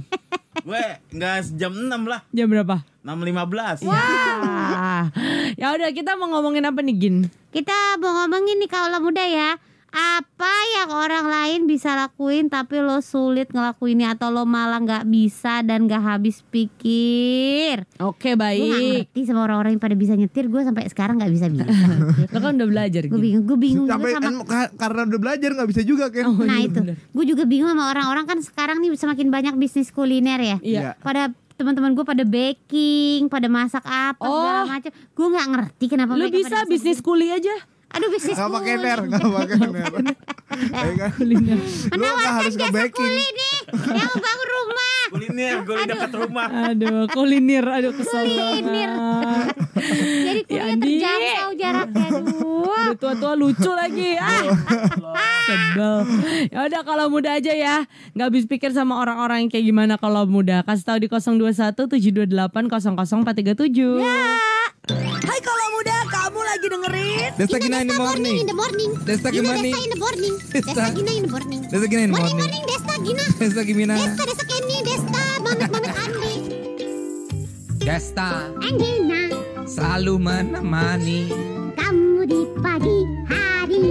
Speaker 2: gue nggak jam 6 lah. Jam berapa? 6.15 Wah. Wow. ya udah kita mau ngomongin apa nih Gin? Kita mau ngomongin nih kaulah muda
Speaker 4: ya apa yang orang lain bisa lakuin tapi lo sulit ngelakuinnya atau lo malah nggak bisa dan nggak habis pikir. Oke baik. Gue ngerti sama orang-orang yang pada bisa nyetir, gue sampai sekarang nggak bisa bisa. lo kan udah belajar. Gue bingung, gue bingung sampai, sama
Speaker 5: karena udah belajar nggak bisa juga kan. Oh, iya, nah iya, itu,
Speaker 4: gue juga bingung sama orang-orang kan sekarang nih semakin banyak bisnis kuliner ya. Iya. iya. Pada teman-teman gue pada baking, pada masak apa oh. segala macam. Gue nggak ngerti kenapa. Lu bisa bisnis kuliner aja. Aduh bisnis Gak pakai ner, gak
Speaker 2: pakai ner. Ayo kan. Kuliner. Menawarkan harus kulit nih, yang bangun rumah. Kuliner, kuliner dekat rumah. Aduh, kuliner, aduh kesel kuliner. Jadi kuliner ya, terjangkau jaraknya. Aduh. tua-tua lucu lagi. Ah. ah. Sebel. Ya udah kalau muda aja ya. Gak habis pikir sama orang-orang yang kayak gimana kalau muda. Kasih tahu di 021 728 Ya. Hai kalau muda dengerin. Desta Gina in the morning. in the morning. Desta Gina in the morning. Desta Gina in the morning.
Speaker 1: Desta Gina in the morning. Morning, Desta Gina. Desta Gimina. Desta
Speaker 4: Desta Kenny Desta Mamet Mamet Andi. Desta. Anggina.
Speaker 1: Selalu menemani kamu di pagi hari.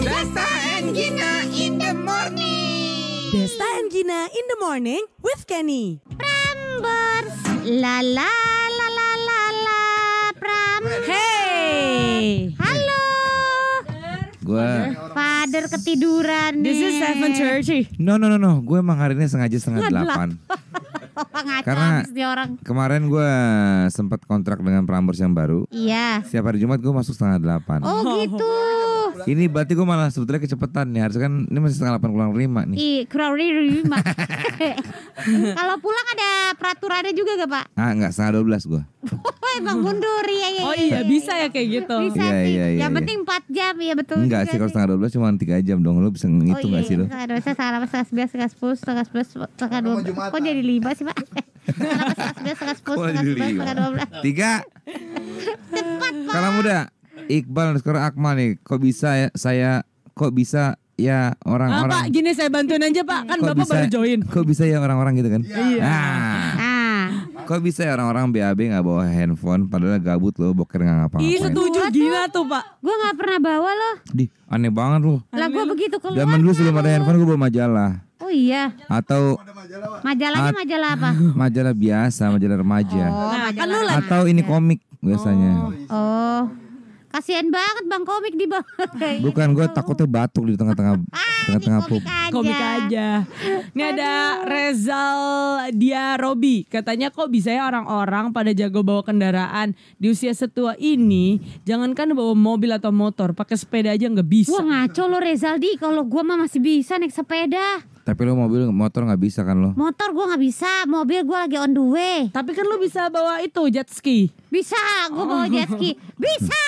Speaker 4: Desta and Gina in the morning.
Speaker 2: Desta and Gina in the morning with Kenny. Prambors. La la la la la la. Prambors. Hey. Halo.
Speaker 1: gue Father
Speaker 4: ketiduran nih. This is
Speaker 1: 7.30. No no no no, gue emang hari ini sengaja setengah delapan.
Speaker 4: Karena orang.
Speaker 1: kemarin gue sempat kontrak dengan Prambors yang baru.
Speaker 4: Iya. Setiap
Speaker 1: hari Jumat gue masuk setengah delapan. Oh
Speaker 4: gitu. Aduh.
Speaker 1: Ini berarti gue malah sebetulnya kecepatan nih. Harusnya kan ini masih setengah delapan kurang lima nih.
Speaker 4: Iya kurang lima. Kalau pulang ada peraturannya juga gak pak?
Speaker 1: Ah nggak setengah dua belas gue.
Speaker 4: Oh emang mundur iya, iya, Oh iya, iya bisa ya kayak gitu. Bisa iya
Speaker 1: iya. iya, yang iya. penting
Speaker 4: empat jam ya betul. Enggak sih kalau
Speaker 1: setengah dua belas cuma tiga jam dong. Lo bisa oh, ngitung gak sih iya, lo? Setengah
Speaker 4: dua belas, setengah 12, setengah sepuluh, setengah sebelas, setengah dua belas. Kok jadi lima sih pak? Setengah sebelas, setengah sepuluh,
Speaker 1: setengah sebelas, setengah dua belas. Tiga.
Speaker 2: Cepat
Speaker 1: pak. Kalau muda. Iqbal sekarang Akmal nih, kok bisa ya, saya kok bisa ya orang-orang. Ah, Pak,
Speaker 2: gini saya bantuin aja Pak, kan kok Bapak bisa, baru
Speaker 1: join. Kok bisa ya orang-orang gitu kan? Iya. iya. Ah. ah. Kok bisa ya orang-orang BAB gak bawa handphone padahal gabut loh boker gak ngapa-ngapain. Iya setuju gila
Speaker 4: tuh Pak. Gue gak pernah bawa loh.
Speaker 1: Di aneh banget loh.
Speaker 4: Lah gue begitu keluar. Zaman
Speaker 1: dulu sebelum ada handphone gue bawa majalah. Oh iya. Atau majalah,
Speaker 4: majalahnya majalah apa?
Speaker 1: majalah biasa, majalah remaja. Oh, nah, kan majalah Atau ini komik biasanya.
Speaker 4: Oh. oh. Kasihan banget Bang Komik di bawah.
Speaker 1: Bukan gue gitu. takutnya batuk di tengah-tengah ah, tengah-tengah ah, komik,
Speaker 4: aja.
Speaker 2: komik aja. Ini ada Rezal dia Robi. katanya kok bisa ya orang-orang pada jago bawa kendaraan di usia setua ini jangankan bawa mobil atau motor pakai sepeda aja nggak bisa. Wah ngaco lo di, kalau gue mah masih bisa naik sepeda.
Speaker 1: Tapi lo mobil motor nggak bisa kan lo?
Speaker 4: Motor gue nggak bisa, mobil gue lagi on the way. Tapi kan lo bisa bawa itu jet ski. Bisa, gue oh. bawa jet ski. Oh. Bisa.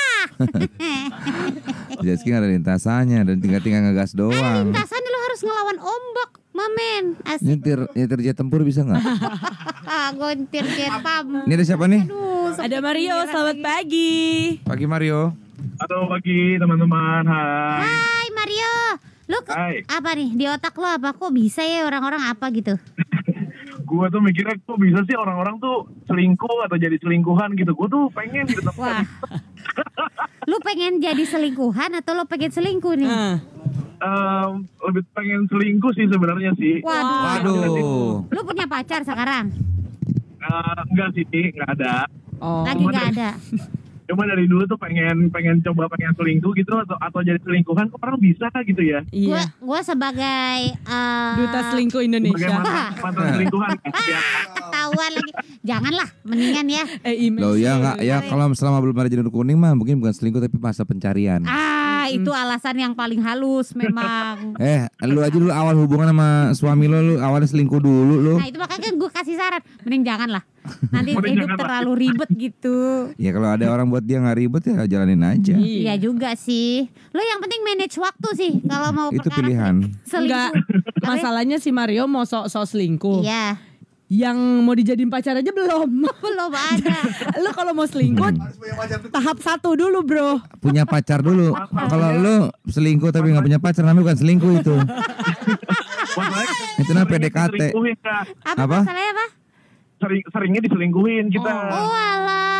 Speaker 1: jet ski ada lintasannya dan tinggal-tinggal ngegas doang. Ada
Speaker 4: lintasannya lo harus ngelawan ombak. Mamen, asik. Nyetir,
Speaker 1: nyetir jet tempur bisa nggak?
Speaker 2: gue nyetir jet pam. Ini ada siapa nih? Aduh, ada Mario, selamat pagi.
Speaker 1: Pagi Mario. Halo pagi teman-teman, hai.
Speaker 5: Hai
Speaker 4: Mario. Lu ke, apa nih di otak lu apa kok bisa ya orang-orang apa gitu?
Speaker 5: gue tuh mikirnya kok bisa sih orang-orang tuh selingkuh atau jadi selingkuhan gitu. Gue tuh pengen gitu.
Speaker 4: Wah. lu pengen jadi selingkuhan atau lu pengen
Speaker 3: selingkuh nih? Uh. Um, lebih pengen selingkuh sih sebenarnya sih. Waduh. Waduh. Iya
Speaker 4: lu punya pacar sekarang?
Speaker 3: Uh, enggak sih, enggak ada. Oh. Lagi enggak ada. cuma dari dulu tuh pengen pengen coba pengen selingkuh gitu atau atau jadi
Speaker 5: selingkuhan kok orang bisa gitu ya iya yeah.
Speaker 4: gue sebagai uh, duta selingkuh Indonesia
Speaker 3: mantan selingkuhan kan? ah, ya.
Speaker 4: ketahuan lagi janganlah mendingan ya eh, Lo ya nggak ya kalau
Speaker 1: selama belum ada jenur kuning mah mungkin bukan selingkuh tapi masa pencarian
Speaker 4: ah hmm. itu alasan yang paling halus memang
Speaker 1: eh lu aja dulu awal hubungan sama suami lu lu awalnya selingkuh dulu lu nah
Speaker 4: itu makanya gue kasih saran mending jangan lah Nanti hidup terlalu ribet gitu.
Speaker 1: Ya kalau ada orang buat dia nggak ribet ya jalanin aja.
Speaker 2: Iya juga sih. Lo yang penting manage waktu sih kalau mau Itu pilihan. Enggak. Masalahnya si Mario mau sok-sok selingkuh. Iya yang mau dijadiin pacar aja belum belum ada lo kalau mau selingkuh hmm. tahap satu dulu bro
Speaker 1: punya pacar dulu kalau lo selingkuh tapi nggak punya pacar namanya bukan selingkuh itu itu namanya PDKT
Speaker 5: apa, apa? masalahnya apa sering seringnya diselingkuhin kita. Oh,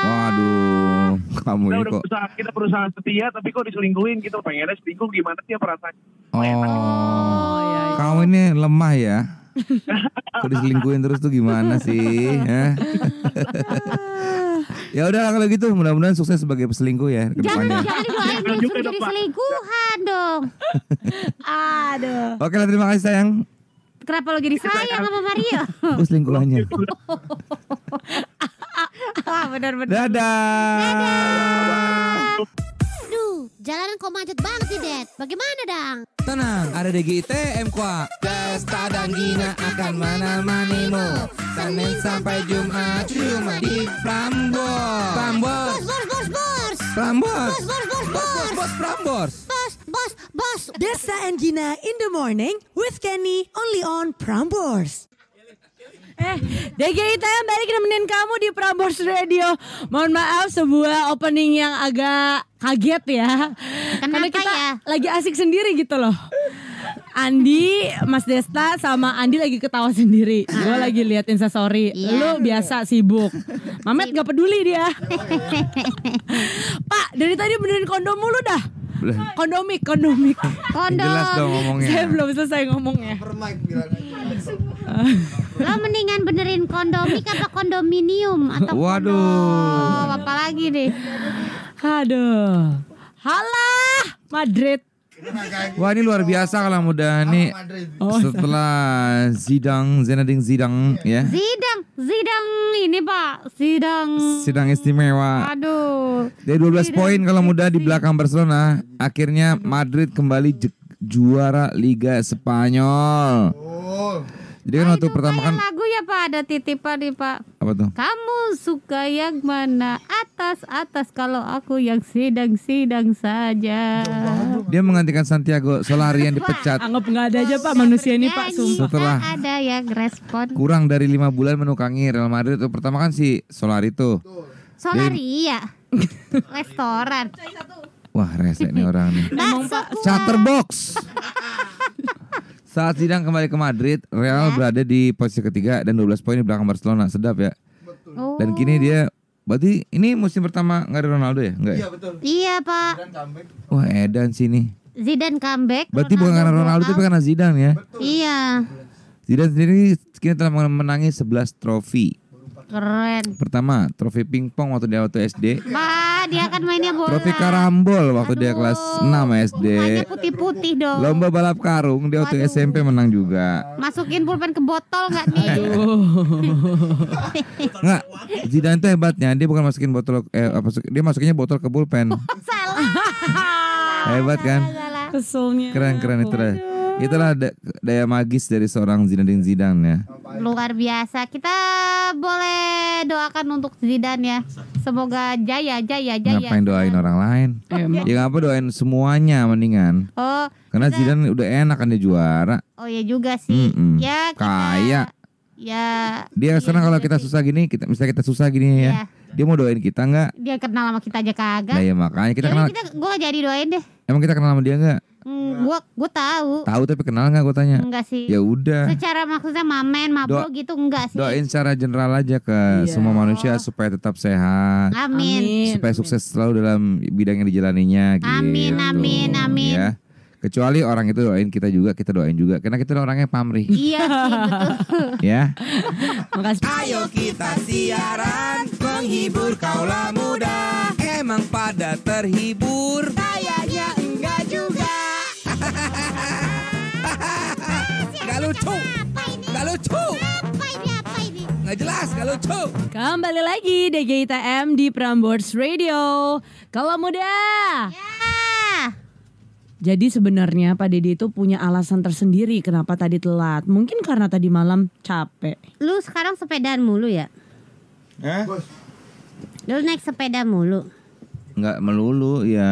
Speaker 1: Waduh, kamu kita ini udah kok. Berusaha,
Speaker 5: kita berusaha setia tapi kok diselingkuhin gitu? pengennya selingkuh
Speaker 3: gimana sih perasaannya?
Speaker 1: Oh, oh ya, ya. kamu ini lemah ya. kok diselingkuhin terus tuh gimana sih? ya, ya udah kalau gitu mudah-mudahan sukses sebagai peselingkuh ya Jangan
Speaker 3: jangan doain jadi ya,
Speaker 4: selingkuhan dong. Aduh.
Speaker 1: Oke terima kasih sayang.
Speaker 4: Kenapa lo jadi sayang sama Mario?
Speaker 1: Gue selingkuhannya.
Speaker 4: ah, benar-benar. Dadah. Dadah. Duh, jalanan kok macet banget sih, Dad. Bagaimana, Dang? Tenang,
Speaker 1: ada DGIT MQA. Pesta Gina akan menemanimu. Senin sampai Jumat cuma di Prambors.
Speaker 2: Prambors. Bos,
Speaker 4: bos, bos, bos. Prambors. Bos, bos, bos, bos.
Speaker 2: Prambors.
Speaker 4: Bos, bos,
Speaker 2: bos. Desa and Gina in the morning with Kenny only on Prambors. Eh, DGITM balik nemenin kamu di Prambors Radio. Mohon maaf sebuah opening yang agak kaget ya. Kenapa Karena kita ya? lagi asik sendiri gitu loh. Andi, Mas Desta sama Andi lagi ketawa sendiri. Gue ah. lagi liatin instastory. Iya. Lu biasa sibuk. Mamet gak peduli dia. Pak, dari tadi benerin kondom mulu dah kondomik, kondomik. Ah, kondom. Jelas dong ngomongnya. Saya belum selesai ngomongnya.
Speaker 4: Lo mendingan benerin kondomik apa kondominium atau kondom.
Speaker 1: Waduh.
Speaker 2: Apa lagi nih? Aduh. Halah, Madrid.
Speaker 1: Wah ini luar biasa kalau muda nih.
Speaker 2: oh, setelah
Speaker 1: Zidang Zinedine Zidang ya.
Speaker 4: Zidang sidang ini Pak, sidang
Speaker 1: sidang istimewa.
Speaker 5: Aduh.
Speaker 1: Dari 12 poin kalau mudah di belakang Barcelona, akhirnya Madrid kembali juara Liga Spanyol.
Speaker 5: Oh.
Speaker 1: Jadi kan waktu pertama kan lagu
Speaker 4: ya Pak ada titipan nih Pak. Apa tuh? Kamu suka yang mana? Atas atas kalau aku yang sidang-sidang saja.
Speaker 1: Dia menggantikan Santiago Solari yang dipecat.
Speaker 2: Anggap nggak ada aja Pak manusia ini Pak sumpah. Setelah ada yang respon.
Speaker 1: Kurang dari lima bulan menukangi Real Madrid itu pertama kan si Solari tuh. Solari
Speaker 4: iya. Restoran.
Speaker 1: Wah resek nih orang nih. Bakso Chatterbox. Saat sidang kembali ke Madrid, Real ya. berada di posisi ketiga dan 12 poin di belakang Barcelona. Sedap ya.
Speaker 4: Betul. Oh. Dan kini dia
Speaker 1: berarti ini musim pertama nggak ada Ronaldo ya? Enggak ya? Iya
Speaker 4: betul. Iya, Pak.
Speaker 1: Wah, edan sini.
Speaker 4: Zidane comeback. Berarti
Speaker 1: Ronaldo bukan karena Ronaldo tapi karena Zidane ya. Betul. Iya. Zidane sendiri kini telah menangis 11 trofi. Keren. Pertama, trofi pingpong waktu dia waktu SD.
Speaker 4: Pak dia kan mainnya bola. Trofi
Speaker 1: karambol waktu Aduh, dia kelas 6 SD. Mainnya
Speaker 4: putih-putih dong. Lomba
Speaker 1: balap karung dia waktu Aduh. SMP menang juga.
Speaker 4: Masukin pulpen ke botol
Speaker 3: nggak nih?
Speaker 1: Nggak. Zidane tuh hebatnya dia bukan masukin botol eh, apa dia masukinnya botol ke pulpen. Oh, salah. Hebat kan?
Speaker 2: Kesulnya. Keren-keren itu deh.
Speaker 1: Itulah daya magis dari seorang Zinedine Zidane ya.
Speaker 4: Luar biasa. Kita boleh doakan untuk Zidane ya. Semoga jaya, jaya, jaya. Ngapain
Speaker 1: doain nah. orang lain? Oh, Ya ngapa doain semuanya mendingan. Oh. Karena kita... Zidane udah enak kan dia juara.
Speaker 4: Oh ya juga sih. Mm -mm. Ya
Speaker 1: kita... kaya. Ya. Dia iya, sekarang kalau kita sih. susah gini, kita misalnya kita susah gini ya. ya. Dia mau doain kita nggak?
Speaker 4: Dia kenal sama kita aja kagak. Nah,
Speaker 1: ya makanya kita Jadi ya kenal. Kita,
Speaker 4: gua jadi doain deh.
Speaker 1: Emang kita kenal sama dia nggak?
Speaker 4: Hmm, gue gua gua tahu.
Speaker 1: Tahu tapi kenal nggak gua tanya? Enggak sih. Ya udah.
Speaker 4: Secara maksudnya mamen, mabo gitu enggak sih? Doain
Speaker 1: secara general aja ke iya. semua manusia supaya tetap sehat. Amin. Supaya sukses selalu dalam bidang yang dijalaninya gitu. Amin amin amin. Ya. Kecuali orang itu doain kita juga, kita doain juga. Karena kita orangnya pamrih.
Speaker 2: Iya sih, betul. ya. Makasih. Ayo kita siaran, menghibur kaulah
Speaker 1: muda. Emang pada terhibur. Saya
Speaker 2: Gak lucu. Gak lucu. Apa ini? Apa ini? Gak jelas, gak lucu. Kembali lagi DGITM di Prambors Radio. Kalau muda. Ya. Jadi sebenarnya Pak Dedi itu punya alasan tersendiri kenapa tadi telat. Mungkin karena tadi malam capek. Lu sekarang sepedaan mulu ya? Eh? Lu naik
Speaker 4: sepeda mulu
Speaker 1: nggak melulu ya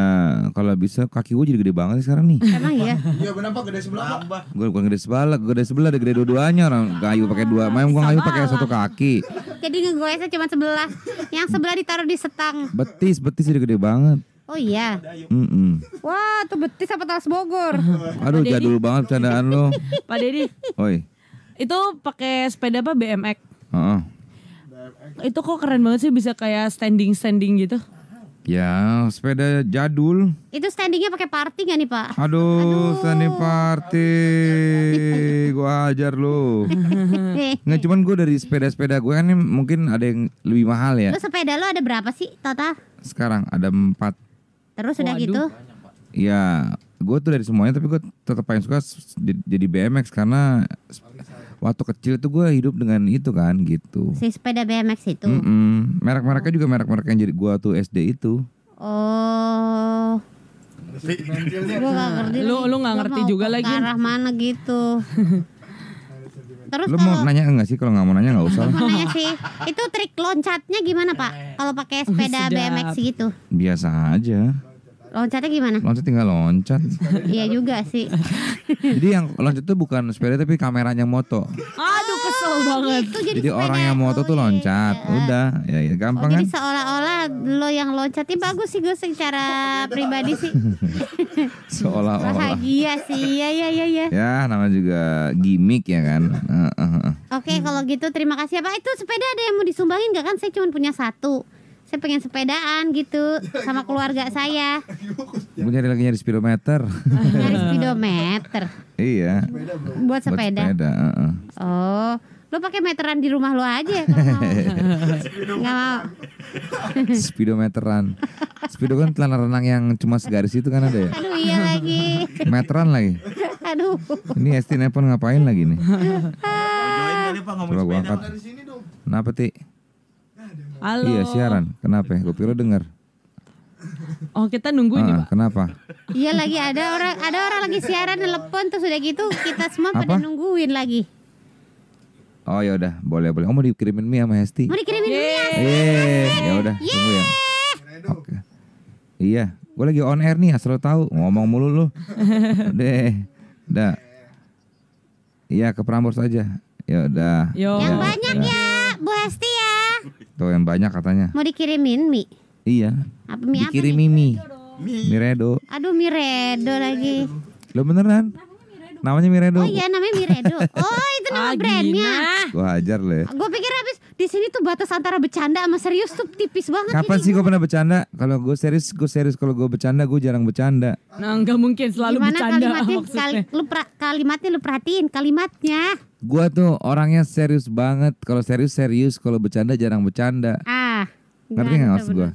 Speaker 1: kalau bisa kaki gue jadi gede banget sekarang
Speaker 4: nih emang ya? iya iya kenapa gede sebelah pak
Speaker 1: gue bukan gede sebelah gede sebelah ada gede dua-duanya orang kayu pakai dua main gue kayu pakai satu kaki
Speaker 4: jadi ngegoesnya cuma sebelah yang sebelah ditaruh di setang
Speaker 1: betis betis jadi gede banget Oh iya. Mm -mm.
Speaker 4: Wah, tuh betis apa tas
Speaker 2: Bogor. Aduh, jadul
Speaker 1: banget candaan lo. Pak Dedi. Oi.
Speaker 2: Itu pakai sepeda apa BMX? Heeh. Uh -uh. Itu kok keren banget sih bisa kayak standing-standing gitu.
Speaker 1: Ya, sepeda jadul.
Speaker 2: Itu standingnya pakai party gak nih Pak?
Speaker 1: Aduh, Aduh. standing party. gua ajar lo. Nggak cuman gue dari sepeda-sepeda gue kan mungkin ada yang lebih mahal ya. Lo
Speaker 4: sepeda lo ada berapa sih total?
Speaker 1: Sekarang ada empat.
Speaker 4: Terus udah gitu?
Speaker 1: Iya, gue tuh dari semuanya tapi gue tetap paling suka jadi BMX karena waktu kecil tuh gue hidup dengan itu kan gitu.
Speaker 4: Si sepeda BMX itu. Mm
Speaker 1: -mm. Merek-mereknya juga merek-merek yang jadi gue tuh SD itu.
Speaker 4: Oh. Gue Lu lu nggak ngerti juga lagi. arah mana gitu. Terus lu mau
Speaker 1: nanya enggak sih kalau nggak mau nanya nggak usah. Mau nanya
Speaker 4: sih. Itu trik loncatnya gimana pak? Kalau pakai sepeda BMX gitu?
Speaker 1: Biasa aja.
Speaker 4: Loncatnya gimana? Loncat
Speaker 1: tinggal loncat.
Speaker 4: iya juga sih. Jadi
Speaker 1: yang loncat itu bukan sepeda tapi kameranya moto.
Speaker 4: Aduh kesel oh, banget. Gitu, jadi jadi orang
Speaker 1: yang moto oh, tuh iya. loncat. Iya. Udah, ya, ya gampang oh, kan. Jadi
Speaker 4: seolah-olah lo yang loncat, loncatnya bagus sih gue secara pribadi sih.
Speaker 1: seolah-olah.
Speaker 4: Bahagia sih. Iya iya iya iya.
Speaker 1: Ya, nama juga gimmick ya kan.
Speaker 4: Oke, okay, hmm. kalau gitu terima kasih ya Pak. itu sepeda ada yang mau disumbangin gak kan? Saya cuma punya satu saya pengen sepedaan gitu sama keluarga saya.
Speaker 1: Mau nyari lagi nyari speedometer. nyari
Speaker 4: speedometer.
Speaker 1: iya. Buat sepeda. Buat sepeda.
Speaker 4: Oh, lo pakai meteran di rumah lo aja ya
Speaker 2: Nggak
Speaker 4: mau.
Speaker 1: speedometeran. Speedo kan celana renang yang cuma segaris itu kan ada ya. Aduh
Speaker 4: iya lagi.
Speaker 1: Meteran lagi. Aduh. Ini Esti Nepon ngapain lagi nih?
Speaker 4: Oh, Coba gua angkat. Kenapa, Ti? Halo. Iya siaran.
Speaker 1: Kenapa? Ya? Gue pikir dengar.
Speaker 4: Oh kita nungguin nih ya, ah, pak. Kenapa? Iya lagi ada orang ada orang lagi siaran telepon terus sudah gitu kita semua Apa? pada nungguin lagi.
Speaker 1: Oh ya udah boleh boleh. Oh mau dikirimin mie sama Hesti. Mau
Speaker 2: dikirimin mie. Iya Ya udah tunggu
Speaker 1: ya. Oke. Okay. Iya. Gue lagi on air nih asal lo tahu ngomong mulu lo. Deh. Dah. Iya ke Prambors aja. Ya udah. Yang ya, banyak ya.
Speaker 4: ya Bu Hesti ya.
Speaker 1: Tuh yang banyak katanya.
Speaker 4: Mau dikirimin mie? Iya. Apa mie
Speaker 1: Dikirim apa? mie. mie. Miredo.
Speaker 4: Aduh Miredo lagi.
Speaker 1: Lo beneran? Namanya Miredo. Oh iya
Speaker 4: namanya Miredo. Oh itu nama ah, brandnya. Gue ajar lo ya. Gue pikir habis di sini tuh batas antara bercanda sama serius tuh tipis banget. Kapan sih
Speaker 1: gue pernah bercanda? Kalau gue serius, gue serius. Kalau gue bercanda, gue jarang bercanda.
Speaker 4: Nah nggak mungkin selalu Gimana bercanda. Kalimatnya, lu kalimatnya lu perhatiin kalimatnya.
Speaker 1: Gua tuh orangnya serius banget. Kalau serius serius, kalau bercanda jarang bercanda.
Speaker 4: Ah. Ngerti nggak maksud gue?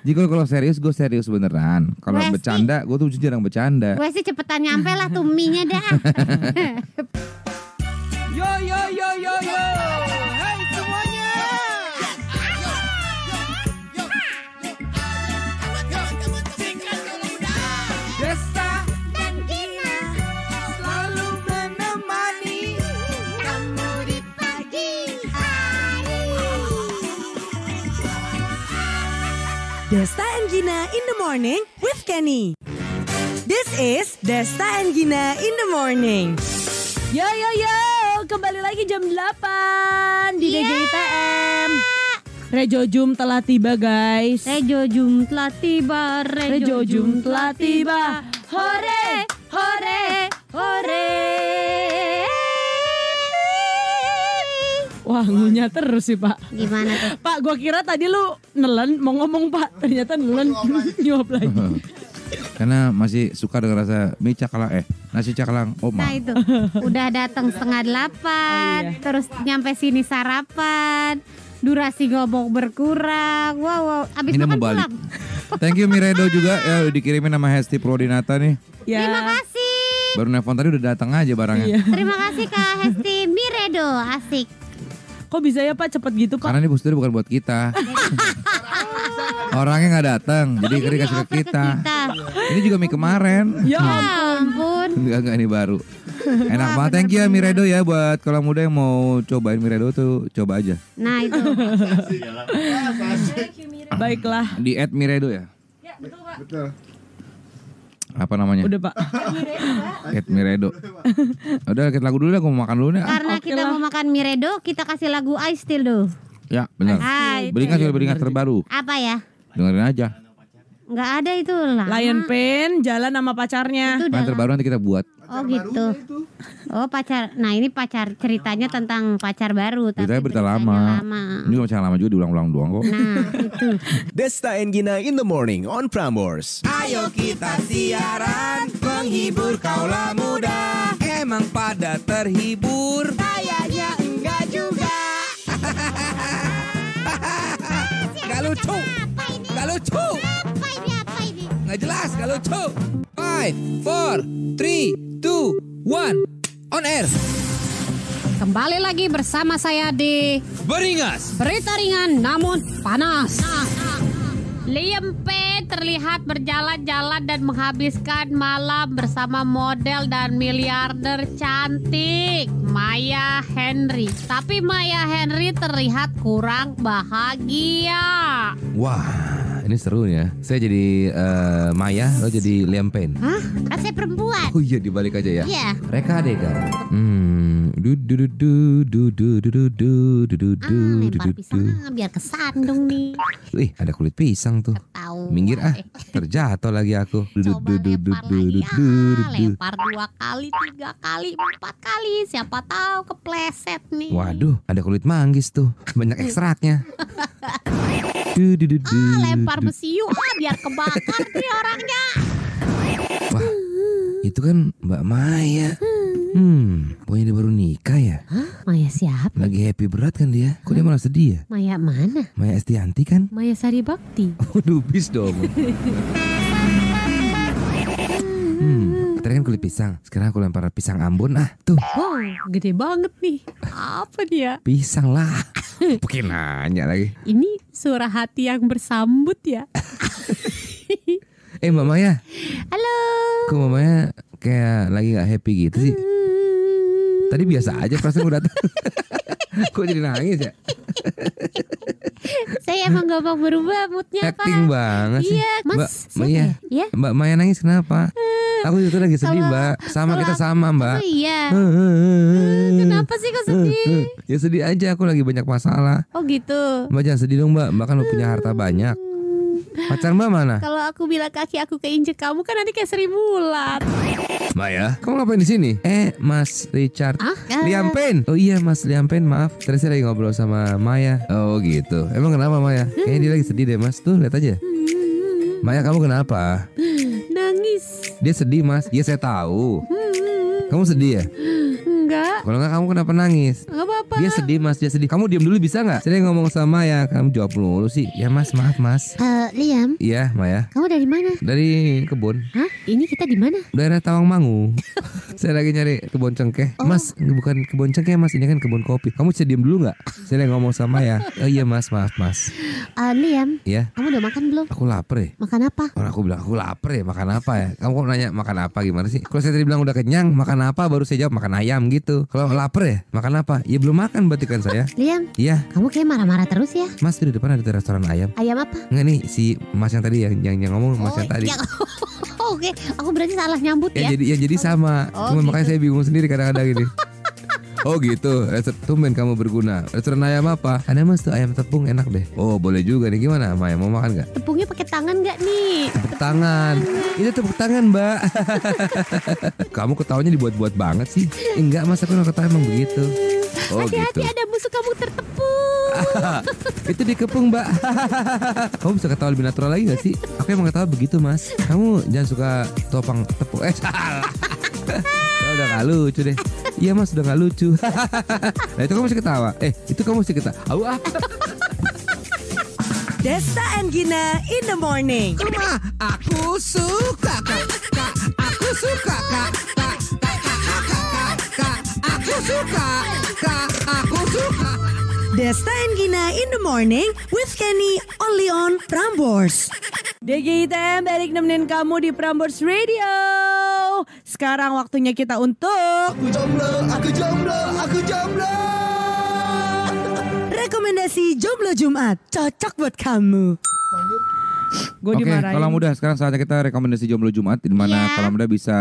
Speaker 1: Jadi kalau serius gue serius beneran. Kalau bercanda gue tuh jarang bercanda. Gue
Speaker 4: sih cepetan nyampe lah tuminya dah. yo yo yo yo yo.
Speaker 2: Desta and Gina in the morning with Kenny. This is Desta and Gina in the morning. Yo yo yo, kembali lagi jam 8 di yeah. DJTM. Rejo Jum telah tiba guys. Rejo Jum telah tiba, Rejo, Rejo Jum telah tiba. Hore, hore, hore. Wah, ngunyah terus sih, Pak. Gimana tuh? Pak, gue kira tadi lu nelen mau ngomong, Pak. Ternyata nelen nyuap lagi.
Speaker 1: Karena masih suka dengan rasa mie cakalang eh nasi cakalang oma. Nah
Speaker 4: itu udah datang setengah delapan, oh, iya. terus nyampe sini sarapan, durasi gobok berkurang. Wow, wow. abis Ini makan balik. pulang.
Speaker 1: Thank you Miredo juga ya dikirimin sama Hesti Prodinata nih.
Speaker 4: Ya. Terima kasih.
Speaker 1: Baru nelfon tadi udah datang aja barangnya. Iya.
Speaker 4: Terima kasih Kak Hesti Miredo,
Speaker 2: asik. Kok bisa ya Pak cepet gitu Pak? Karena ini
Speaker 1: booster bukan buat kita. Orangnya nggak datang, jadi kiri kasih ke kita. Ini juga mie kemarin. Ya hmm. ampun. Enggak enggak ini baru.
Speaker 4: Enak banget,
Speaker 1: thank you ya Miredo ya buat kalau muda yang mau cobain Miredo tuh coba aja.
Speaker 4: Nah itu. Ya,
Speaker 1: Baiklah. Di add Miredo ya.
Speaker 4: Ya betul Pak. Betul apa namanya? Udah pak. Cat
Speaker 1: Miredo. Udah kita lagu dulu deh, aku mau makan dulu nih.
Speaker 4: Karena okay kita lah. mau makan Miredo, kita kasih lagu I Still Do. Ya benar. Ah, beringat
Speaker 1: juga beringat terbaru. Apa ya? Dengarin aja.
Speaker 4: Enggak ada itu lah. Lion Pen jalan sama pacarnya. Itu terbaru nanti kita buat. Oh gitu. Oh pacar, nah ini pacar ceritanya tentang pacar baru. Tapi
Speaker 1: ceritanya berita lama. lama. Ini pacar lama juga diulang-ulang doang kok. Nah
Speaker 4: itu.
Speaker 2: Desta and Gina in the morning on Prambors.
Speaker 4: Ayo kita siaran,
Speaker 1: menghibur kaulah muda. Emang pada terhibur? Kayaknya enggak juga. Gak lucu. Gak lucu. Apa ini? Apa ini? Gak jelas, gak lucu. Five, four, three, two, One, on air.
Speaker 4: Kembali lagi bersama saya di Beringas. Berita ringan namun panas. Nah, nah. Liam P terlihat berjalan-jalan dan menghabiskan malam bersama model dan miliarder cantik Maya Henry. Tapi Maya Henry terlihat kurang bahagia.
Speaker 1: Wah, ini seru ya. Saya jadi uh, Maya, lo jadi Liam Payne.
Speaker 4: Hah? Kan saya
Speaker 1: perempuan. Oh iya, dibalik aja ya. Iya. Yeah. Reka Adegan. Hmm, Du du du du du du du du du du du du
Speaker 4: biar kesandung nih.
Speaker 1: Wih, ada kulit pisang tuh. Minggir ah. Eh. Terjatuh lagi aku. Du ah. Lempar
Speaker 4: dua kali, tiga kali, empat kali. Siapa tahu kepleset nih. Waduh,
Speaker 1: ada kulit manggis tuh. Banyak ekstraknya. Ah, lempar besi
Speaker 4: ah biar kebakar nih orangnya. Wah,
Speaker 1: itu kan Mbak Maya. Hmm, hmm pokoknya dia baru nikah ya.
Speaker 4: Hah? Maya siapa? Lagi
Speaker 1: happy berat kan dia. Kok dia malah sedih ya?
Speaker 4: Maya mana?
Speaker 1: Maya Estianti kan?
Speaker 4: Maya Sari Bakti.
Speaker 1: Waduh, bis dong. hmm, tadi kan kulit pisang. Sekarang aku lempar pisang Ambon ah.
Speaker 2: Tuh. Wow, gede banget nih. Apa
Speaker 4: dia?
Speaker 1: pisang lah. Pakai nanya lagi.
Speaker 4: Ini suara hati yang bersambut
Speaker 2: ya. Eh Mbak Maya. Halo.
Speaker 1: Kok Mbak Maya kayak lagi gak happy gitu sih? Mm. Tadi biasa aja perasaan gue datang. Kok jadi nangis ya?
Speaker 4: Saya emang gampang berubah moodnya Acting banget sih. Iya, Mas. Mbak, Maya, ya? Iya.
Speaker 1: Mbak Maya nangis kenapa? Mm. Aku itu lagi sedih mbak Sama kita sama mbak
Speaker 4: Iya eh, eh, eh, mm, Kenapa sih kok sedih?
Speaker 1: Ya sedih aja aku lagi banyak masalah
Speaker 4: Oh gitu
Speaker 1: Mbak jangan sedih dong mbak Mbak kan punya harta banyak Pacar Mbak mana?
Speaker 4: Kalau aku bilang kaki aku keinjek kamu kan nanti kayak seribu ulat.
Speaker 1: Maya, kamu ngapain di sini? Eh, Mas Richard. Ah, Liampen. Oh iya, Mas Liampen, maaf. Tadi saya lagi ngobrol sama Maya. Oh gitu. Emang kenapa Maya? Hmm. Kayaknya dia lagi sedih deh, Mas. Tuh, lihat aja. Hmm. Maya, kamu kenapa?
Speaker 4: Nangis.
Speaker 1: Dia sedih, Mas. Iya, saya tahu. Hmm. Kamu sedih ya? Kalau nggak kamu kenapa nangis?
Speaker 2: Nggak apa-apa. Dia sedih
Speaker 1: mas, dia sedih. Kamu diam dulu bisa nggak? Saya ngomong sama ya, kamu jawab dulu sih. Ya mas, maaf mas.
Speaker 4: Eh, uh, Liam.
Speaker 1: Iya, Maya.
Speaker 4: Kamu dari mana?
Speaker 1: Dari kebun.
Speaker 4: Hah? Ini kita di mana?
Speaker 1: Daerah Tawangmangu. saya lagi nyari kebun cengkeh. Oh. Mas, bukan kebun cengkeh mas, ini kan kebun kopi. Kamu bisa diam dulu nggak? Saya ngomong sama ya. Oh iya mas, maaf mas.
Speaker 4: Uh, Liam. Iya. Kamu udah makan belum?
Speaker 1: Aku lapar ya. Makan apa? Orang aku bilang aku lapar ya, makan apa ya? Kamu kok nanya makan apa gimana sih? Kalau saya tadi bilang udah kenyang, makan apa baru saya jawab makan ayam gitu. Kalau lapar ya, makan apa? Ya belum makan berarti kan saya. Liam. Iya. Kamu kayak marah-marah terus ya. Mas di depan ada restoran ayam. Ayam apa? Enggak nih si Mas yang tadi ya, yang, yang ngomong Mas oh, yang tadi. Ya.
Speaker 4: Oh, Oke, okay. aku berarti salah nyambut ya. Ya jadi
Speaker 1: ya jadi oh, sama. Oh, Cuma gitu. makanya saya bingung sendiri kadang-kadang gini. Oh gitu, tumben kamu berguna. Restoran ayam apa? Ada mas tuh ayam tepung enak deh. Oh boleh juga nih gimana? Maya mau makan
Speaker 4: nggak? Tepungnya pakai tangan gak nih? Tepuk
Speaker 1: tangan. tangan. Itu tepuk tangan, Mbak. kamu ketawanya dibuat-buat banget sih. enggak, Mas, aku ketawa emang begitu. Oh, Hati-hati gitu.
Speaker 2: ada musuh kamu tertepuk.
Speaker 1: itu dikepung, Mbak. kamu bisa ketawa lebih natural lagi gak sih? Aku emang ketawa begitu, Mas. Kamu jangan suka topang tepuk. Eh, salah. Oh, udah gak lucu deh. Iya mas udah gak lucu Nah itu kamu masih ketawa Eh itu kamu masih ketawa Aduh ah.
Speaker 2: Desta and Gina in the morning. Kuma, aku suka kak, kak, aku suka kak, kak, kak, kak, kak, kak, kak, aku suka kak, aku suka. Desta and Gina in the morning with Kenny Only on Prambors. DGITM balik nemenin kamu di Prambors Radio. Sekarang waktunya kita untuk Aku
Speaker 5: jomblo, aku jomblo, aku jomblo
Speaker 2: Rekomendasi Jomblo Jumat cocok buat kamu. Gue okay, dimarahin. Kalau mudah
Speaker 1: sekarang saatnya kita rekomendasi jomblo Jumat di mana yeah. kalau mudah bisa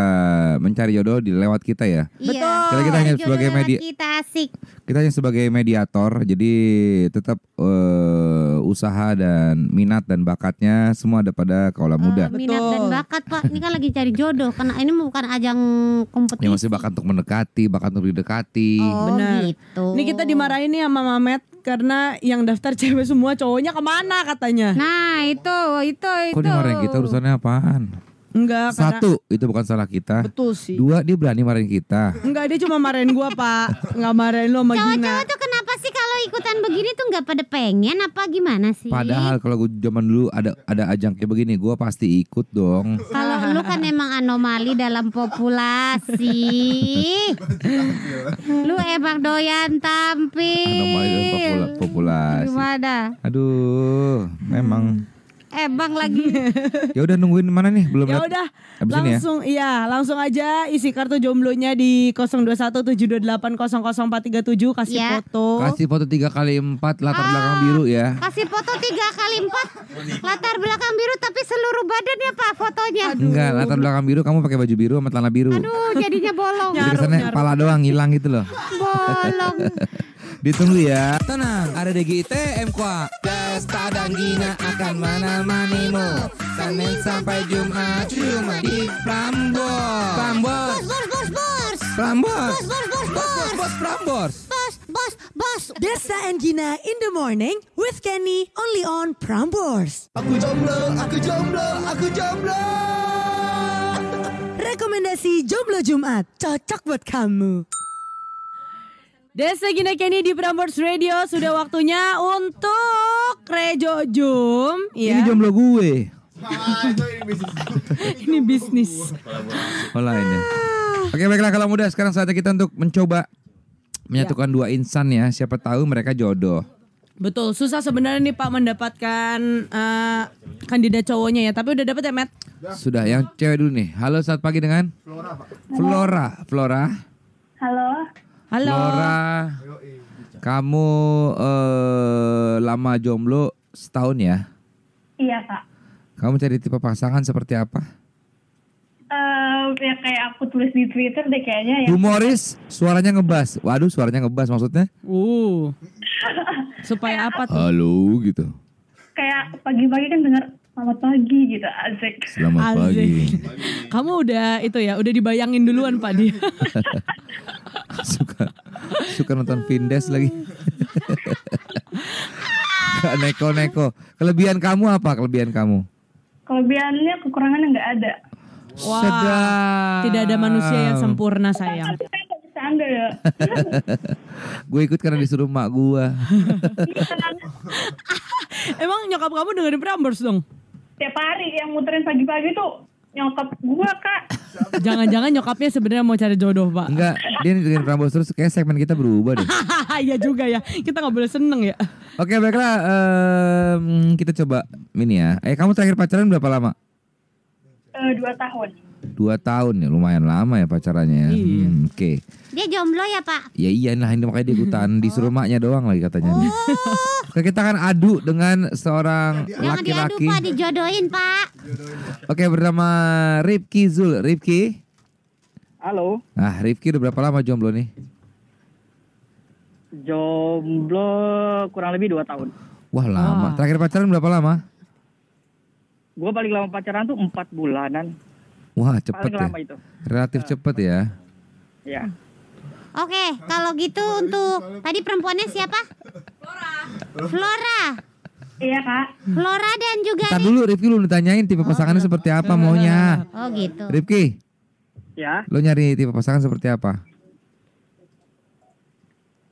Speaker 1: mencari jodoh di lewat kita ya. Iya.
Speaker 4: Betul. Kita, kita hanya sebagai media. Kita asik.
Speaker 1: Kita hanya sebagai mediator. Jadi tetap uh, usaha dan minat dan bakatnya semua ada pada kalau eh, muda. Uh, minat
Speaker 4: Betul. dan bakat Pak. Ini kan lagi cari jodoh karena ini bukan
Speaker 2: ajang kompetisi. Ini ya,
Speaker 1: masih bakat untuk mendekati, bakat untuk didekati. Oh, Benar.
Speaker 2: gitu. Ini kita dimarahin nih sama Mamet karena yang daftar cewek semua cowoknya kemana katanya. Nah itu itu itu. Kok dia marahin kita urusannya
Speaker 1: apaan? Enggak, Satu, karena... itu bukan salah kita. Betul sih. Dua, dia berani marahin kita.
Speaker 2: Enggak, dia cuma marahin gua, Pak. Enggak marahin lo sama Cowok-cowok tuh
Speaker 4: kenapa sih kalau ikutan begini tuh enggak pada pengen apa gimana sih? Padahal
Speaker 1: kalau gua zaman dulu ada ada ajang kayak begini, gua pasti ikut dong.
Speaker 4: Kalau lu kan emang anomali dalam populasi. lu emang doyan tampil.
Speaker 2: Anomali dalam
Speaker 1: populasi. Gimana? Aduh, memang.
Speaker 2: Ebang lagi.
Speaker 1: ya udah nungguin mana nih? Belum Ya udah.
Speaker 2: Ya? Langsung iya, langsung aja isi kartu jomblonya di 02172800437. kasih Ya. foto.
Speaker 1: Kasih foto tiga kali empat latar ah, belakang biru ya.
Speaker 2: Kasih foto
Speaker 4: tiga kali empat latar belakang biru tapi seluruh badannya pak fotonya. Enggak,
Speaker 1: latar belakang biru kamu pakai baju biru sama celana biru. Aduh
Speaker 4: jadinya bolong. Jadi kesannya
Speaker 1: kepala pala doang hilang gitu loh.
Speaker 4: Bolong.
Speaker 1: Ditunggu ya. Tenang, ada DGIT MKUA. Pesta dan Gina akan menemanimu. Senin sampai Jumat cuma di Prambors. Prambors. Bos,
Speaker 2: bos, bos, bos. Prambors. Bos, bos, bos, bos. Bos, Prambors. Bos, bos, bos. Desa and Gina in the morning with Kenny only on Prambors. Aku jomblo, aku jomblo, aku jomblo. Rekomendasi jomblo Jumat cocok buat kamu. Desa Gina Kenny di Prambors Radio sudah waktunya untuk Rejo Jum. Ya. Ini jomblo gue. ini bisnis. ini bisnis.
Speaker 1: Ah. Oke baiklah kalau mudah sekarang saatnya kita untuk mencoba menyatukan ya. dua insan ya. Siapa tahu mereka jodoh.
Speaker 2: Betul, susah sebenarnya nih Pak mendapatkan uh, kandidat cowoknya ya, tapi udah dapet ya, Matt?
Speaker 1: Sudah, yang cewek dulu nih. Halo, saat pagi dengan Flora, Flora, Flora.
Speaker 2: Halo. Halo. Laura.
Speaker 1: Kamu uh, lama jomblo setahun ya? Iya, Pak. Kamu cari tipe pasangan seperti apa?
Speaker 3: Uh, ya kayak aku tulis di Twitter deh kayaknya ya.
Speaker 1: Humoris, suaranya ngebas. Waduh, suaranya ngebas maksudnya.
Speaker 3: Uh. Supaya apa tuh?
Speaker 1: Halo gitu.
Speaker 3: Kayak pagi-pagi kan dengar
Speaker 2: selamat pagi gitu Azek. Selamat Azek. pagi. Kamu udah itu ya, udah dibayangin duluan Pak dia.
Speaker 1: suka suka nonton Vindes lagi. neko-neko. Kelebihan kamu apa? Kelebihan kamu?
Speaker 3: Kelebihannya kekurangannya nggak ada. Wah, Sedang. tidak ada
Speaker 2: manusia yang sempurna sayang. ya.
Speaker 1: gue ikut karena disuruh mak gue.
Speaker 2: Emang nyokap kamu dengerin Prambors dong? tiap hari yang muterin pagi-pagi tuh nyokap gue kak jangan-jangan nyokapnya sebenarnya mau cari jodoh pak enggak
Speaker 1: dia dengerin Prambos terus kayak segmen kita berubah deh
Speaker 2: iya juga ya kita nggak boleh seneng ya
Speaker 1: oke baiklah um, kita coba ini ya eh kamu terakhir pacaran berapa lama
Speaker 2: uh, dua tahun
Speaker 1: Dua tahun ya lumayan lama ya pacarannya ya. Iya. Hmm, Oke. Okay.
Speaker 4: Dia jomblo ya pak?
Speaker 1: Ya iya nah ini makanya dia hutan hmm. di oh. rumahnya doang lagi katanya. Oh. Kita kan adu dengan seorang laki-laki. Jangan diadu pak
Speaker 4: dijodohin pak.
Speaker 1: Oke okay, bernama Ripki Zul. Ripki Halo. Nah Ripki udah berapa lama jomblo nih?
Speaker 3: Jomblo kurang lebih dua tahun.
Speaker 1: Wah lama. Ah. Terakhir pacaran berapa lama?
Speaker 3: Gue paling lama pacaran tuh empat bulanan.
Speaker 1: Wah cepet ya. Relatif uh, cepet ya.
Speaker 4: Ya. Oke, okay, kalau gitu untuk tadi perempuannya siapa? Flora. Flora. Iya kak. Flora dan juga. Tadi dulu
Speaker 1: Rifki lu ditanyain tipe oh, pasangannya oh, seperti iya. apa maunya. Oh gitu. Rifki. Ya. Lu nyari tipe pasangan seperti apa?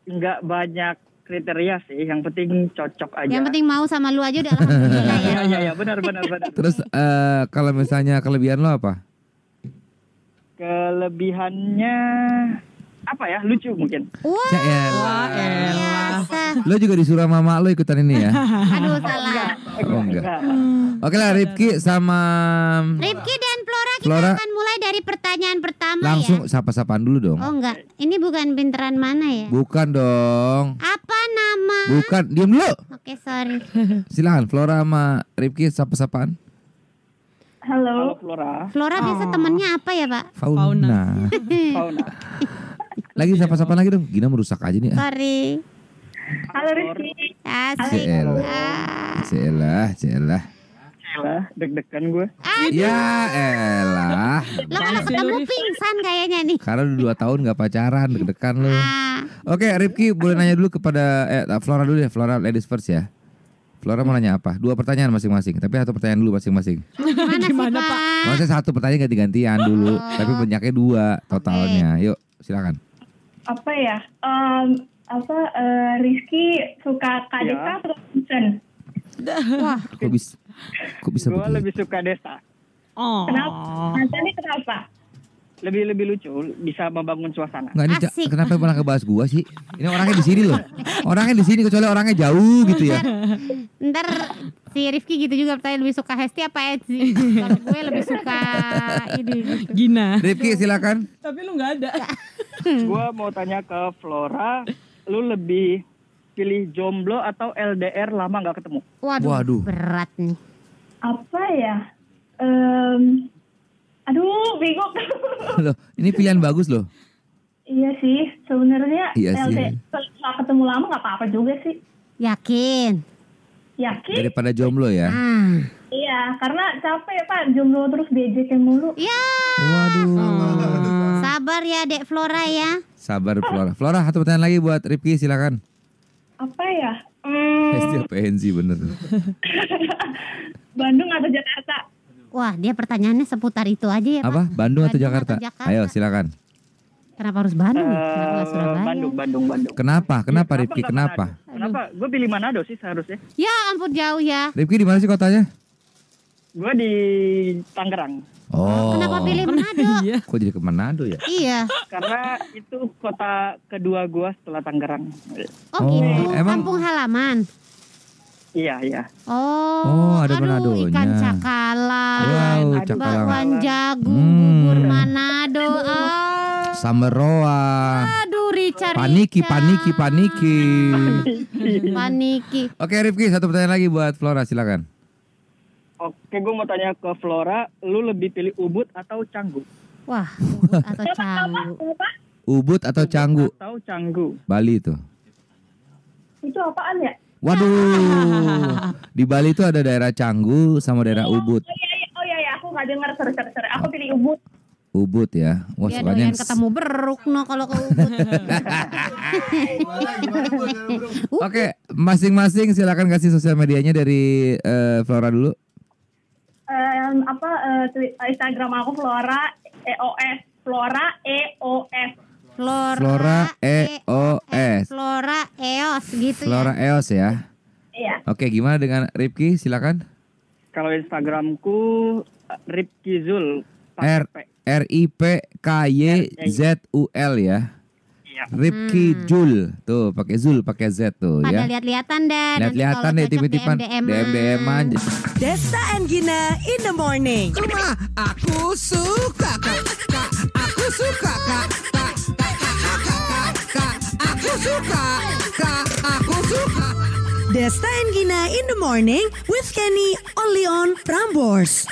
Speaker 3: Enggak banyak kriteria sih, yang penting cocok aja. Yang penting
Speaker 4: mau sama lu aja udah ya. Iya
Speaker 3: iya ya, benar benar benar.
Speaker 1: Terus uh, kalau misalnya kelebihan lo apa?
Speaker 3: Kelebihannya apa ya? Lucu mungkin. Wah, wow. elah.
Speaker 1: Lo juga disuruh mama lo ikutan ini ya?
Speaker 2: Aduh oh, salah. Oh enggak. Hmm.
Speaker 1: Oke lah Ripki sama
Speaker 4: Ripki dan Flora kita Flora. akan mulai dari pertanyaan pertama ya. Langsung
Speaker 1: ya. sapa-sapaan dulu dong. Oh
Speaker 4: enggak. Ini bukan pinteran mana ya?
Speaker 1: Bukan dong. Apa nama? Bukan. Diam dulu.
Speaker 4: Oke, sorry.
Speaker 1: Silahkan Flora sama Ripki sapa-sapaan.
Speaker 4: Halo. Halo Flora. Flora oh. biasa temennya apa ya Pak? Fauna. Fauna.
Speaker 1: lagi siapa-siapa lagi dong. Gina merusak aja nih.
Speaker 4: Sorry.
Speaker 3: Halo Rizky. Asik. Celah, ah.
Speaker 1: celah, celah.
Speaker 3: Celah, deg-degan gue. Ya
Speaker 1: elah. Lo
Speaker 3: kalau ketemu pingsan
Speaker 4: kayaknya nih.
Speaker 1: Karena udah dua tahun gak pacaran, deg-degan lo. Ah. Oke, Ripki boleh nanya dulu kepada eh, Flora dulu ya, Flora ladies first ya. Flora mau nanya apa? Dua pertanyaan masing-masing, tapi satu pertanyaan dulu masing-masing. Gimana, Pak? Maksudnya satu pertanyaan ganti-gantian dulu, oh. tapi banyaknya dua totalnya. Okay. Yuk, silakan.
Speaker 3: Apa ya? Um, apa uh, Rizky suka Kak ya. Desa atau Vincent? Wah, kok bisa? Kok bisa Gue lebih suka Desa. Oh. Kenapa? Nanti kenapa? lebih lebih lucu bisa membangun suasana. Enggak, ini
Speaker 1: kenapa pernah bahas gua sih? Ini orangnya di sini loh. Orangnya di sini kecuali orangnya jauh gitu ya.
Speaker 4: Ntar, si Rifki gitu juga bertanya lebih suka Hesti
Speaker 3: apa sih? Kalau gue lebih suka ini gitu.
Speaker 1: Gina. Rifki silakan.
Speaker 3: Tapi lu nggak ada. gua mau tanya ke Flora, lu lebih pilih jomblo atau LDR lama nggak ketemu? Waduh, Waduh. berat nih. Apa ya? Aduh, bingung.
Speaker 1: loh, ini pilihan bagus loh.
Speaker 3: Iya sih, sebenarnya iya sih. kalau ketemu lama nggak apa-apa juga sih. Yakin? Yakin?
Speaker 1: Daripada jomblo ya.
Speaker 3: Ah. Iya, karena capek Pak jomblo terus diajakin mulu. Ya. Waduh.
Speaker 4: Oh. Sabar ya Dek Flora ya.
Speaker 1: Sabar Flora. Flora satu pertanyaan lagi buat Ripki silakan.
Speaker 4: Apa ya? Hmm. Pasti
Speaker 1: apaan sih bener.
Speaker 4: Bandung atau Jakarta? Wah, dia pertanyaannya seputar itu aja ya, Apa? Bandung, Bandung atau Jakarta? Atau Jakarta? Ayo, silakan. Kenapa harus Bandung? Uh, kenapa
Speaker 1: Surabaya? Bandung, Bandung, Bandung. Kenapa? Kenapa, ya, Rifki? Kenapa?
Speaker 3: Kenapa? kenapa? Gue pilih Manado sih seharusnya. Ya ampun jauh ya.
Speaker 1: Ripki di mana sih kotanya?
Speaker 3: Gue di Tangerang.
Speaker 1: Oh. Kenapa pilih Manado? Iya. Kok jadi ke Manado
Speaker 3: ya? Iya. Karena itu kota kedua gue setelah Tangerang. Oh, gitu. oh gitu. Emang... Kampung halaman. Iya, iya. Oh, oh ada aduh, Manadonya. ikan
Speaker 4: cakalang, wow, cakalang. bakwan jagung, hmm. bubur Manado. Oh. roa. Aduh, ah. Richard. Paniki,
Speaker 1: paniki, paniki.
Speaker 3: paniki. paniki.
Speaker 1: Oke, Rifki, satu pertanyaan lagi buat Flora, silakan.
Speaker 3: Oke, gue mau tanya ke Flora, lu lebih pilih ubud atau canggu? Wah, ubud atau canggu.
Speaker 1: ubud atau canggu? Ubud
Speaker 3: atau canggu. Bali itu. Itu apaan ya?
Speaker 1: Waduh. di Bali itu ada daerah Canggu sama daerah oh, Ubud.
Speaker 2: Oh iya, iya, oh iya, iya, aku nggak dengar sorry, sorry, sorry. Aku pilih Ubud.
Speaker 1: Ubud ya. Wah, ya, sukanya yang ketemu
Speaker 4: beruk no kalau ke Ubud. Oke, okay,
Speaker 1: masing-masing silakan kasih sosial medianya dari uh, Flora dulu.
Speaker 3: Um, apa uh, Instagram aku Flora EOS Flora EOS Flora,
Speaker 1: Flora E, e O S.
Speaker 3: Flora EOS gitu ya. Flora
Speaker 1: ya. EOS ya. Iya. Oke, gimana dengan Ripki? Silakan.
Speaker 3: Kalau Instagramku Ripki Zul. R
Speaker 1: R I P K Y Z U L ya. Iya. Ripki hmm. Jul tuh pakai Zul pakai Z tuh Pada ya.
Speaker 4: lihat-lihatan dan lihat-lihatan deh tipe tipe DM DM aja. Desta
Speaker 2: and Gina in the morning. Kuma, aku suka kak, kak aku suka kak. Aku suka. Ka, aku suka. Desta Gina in the morning with Kenny only on Prambors.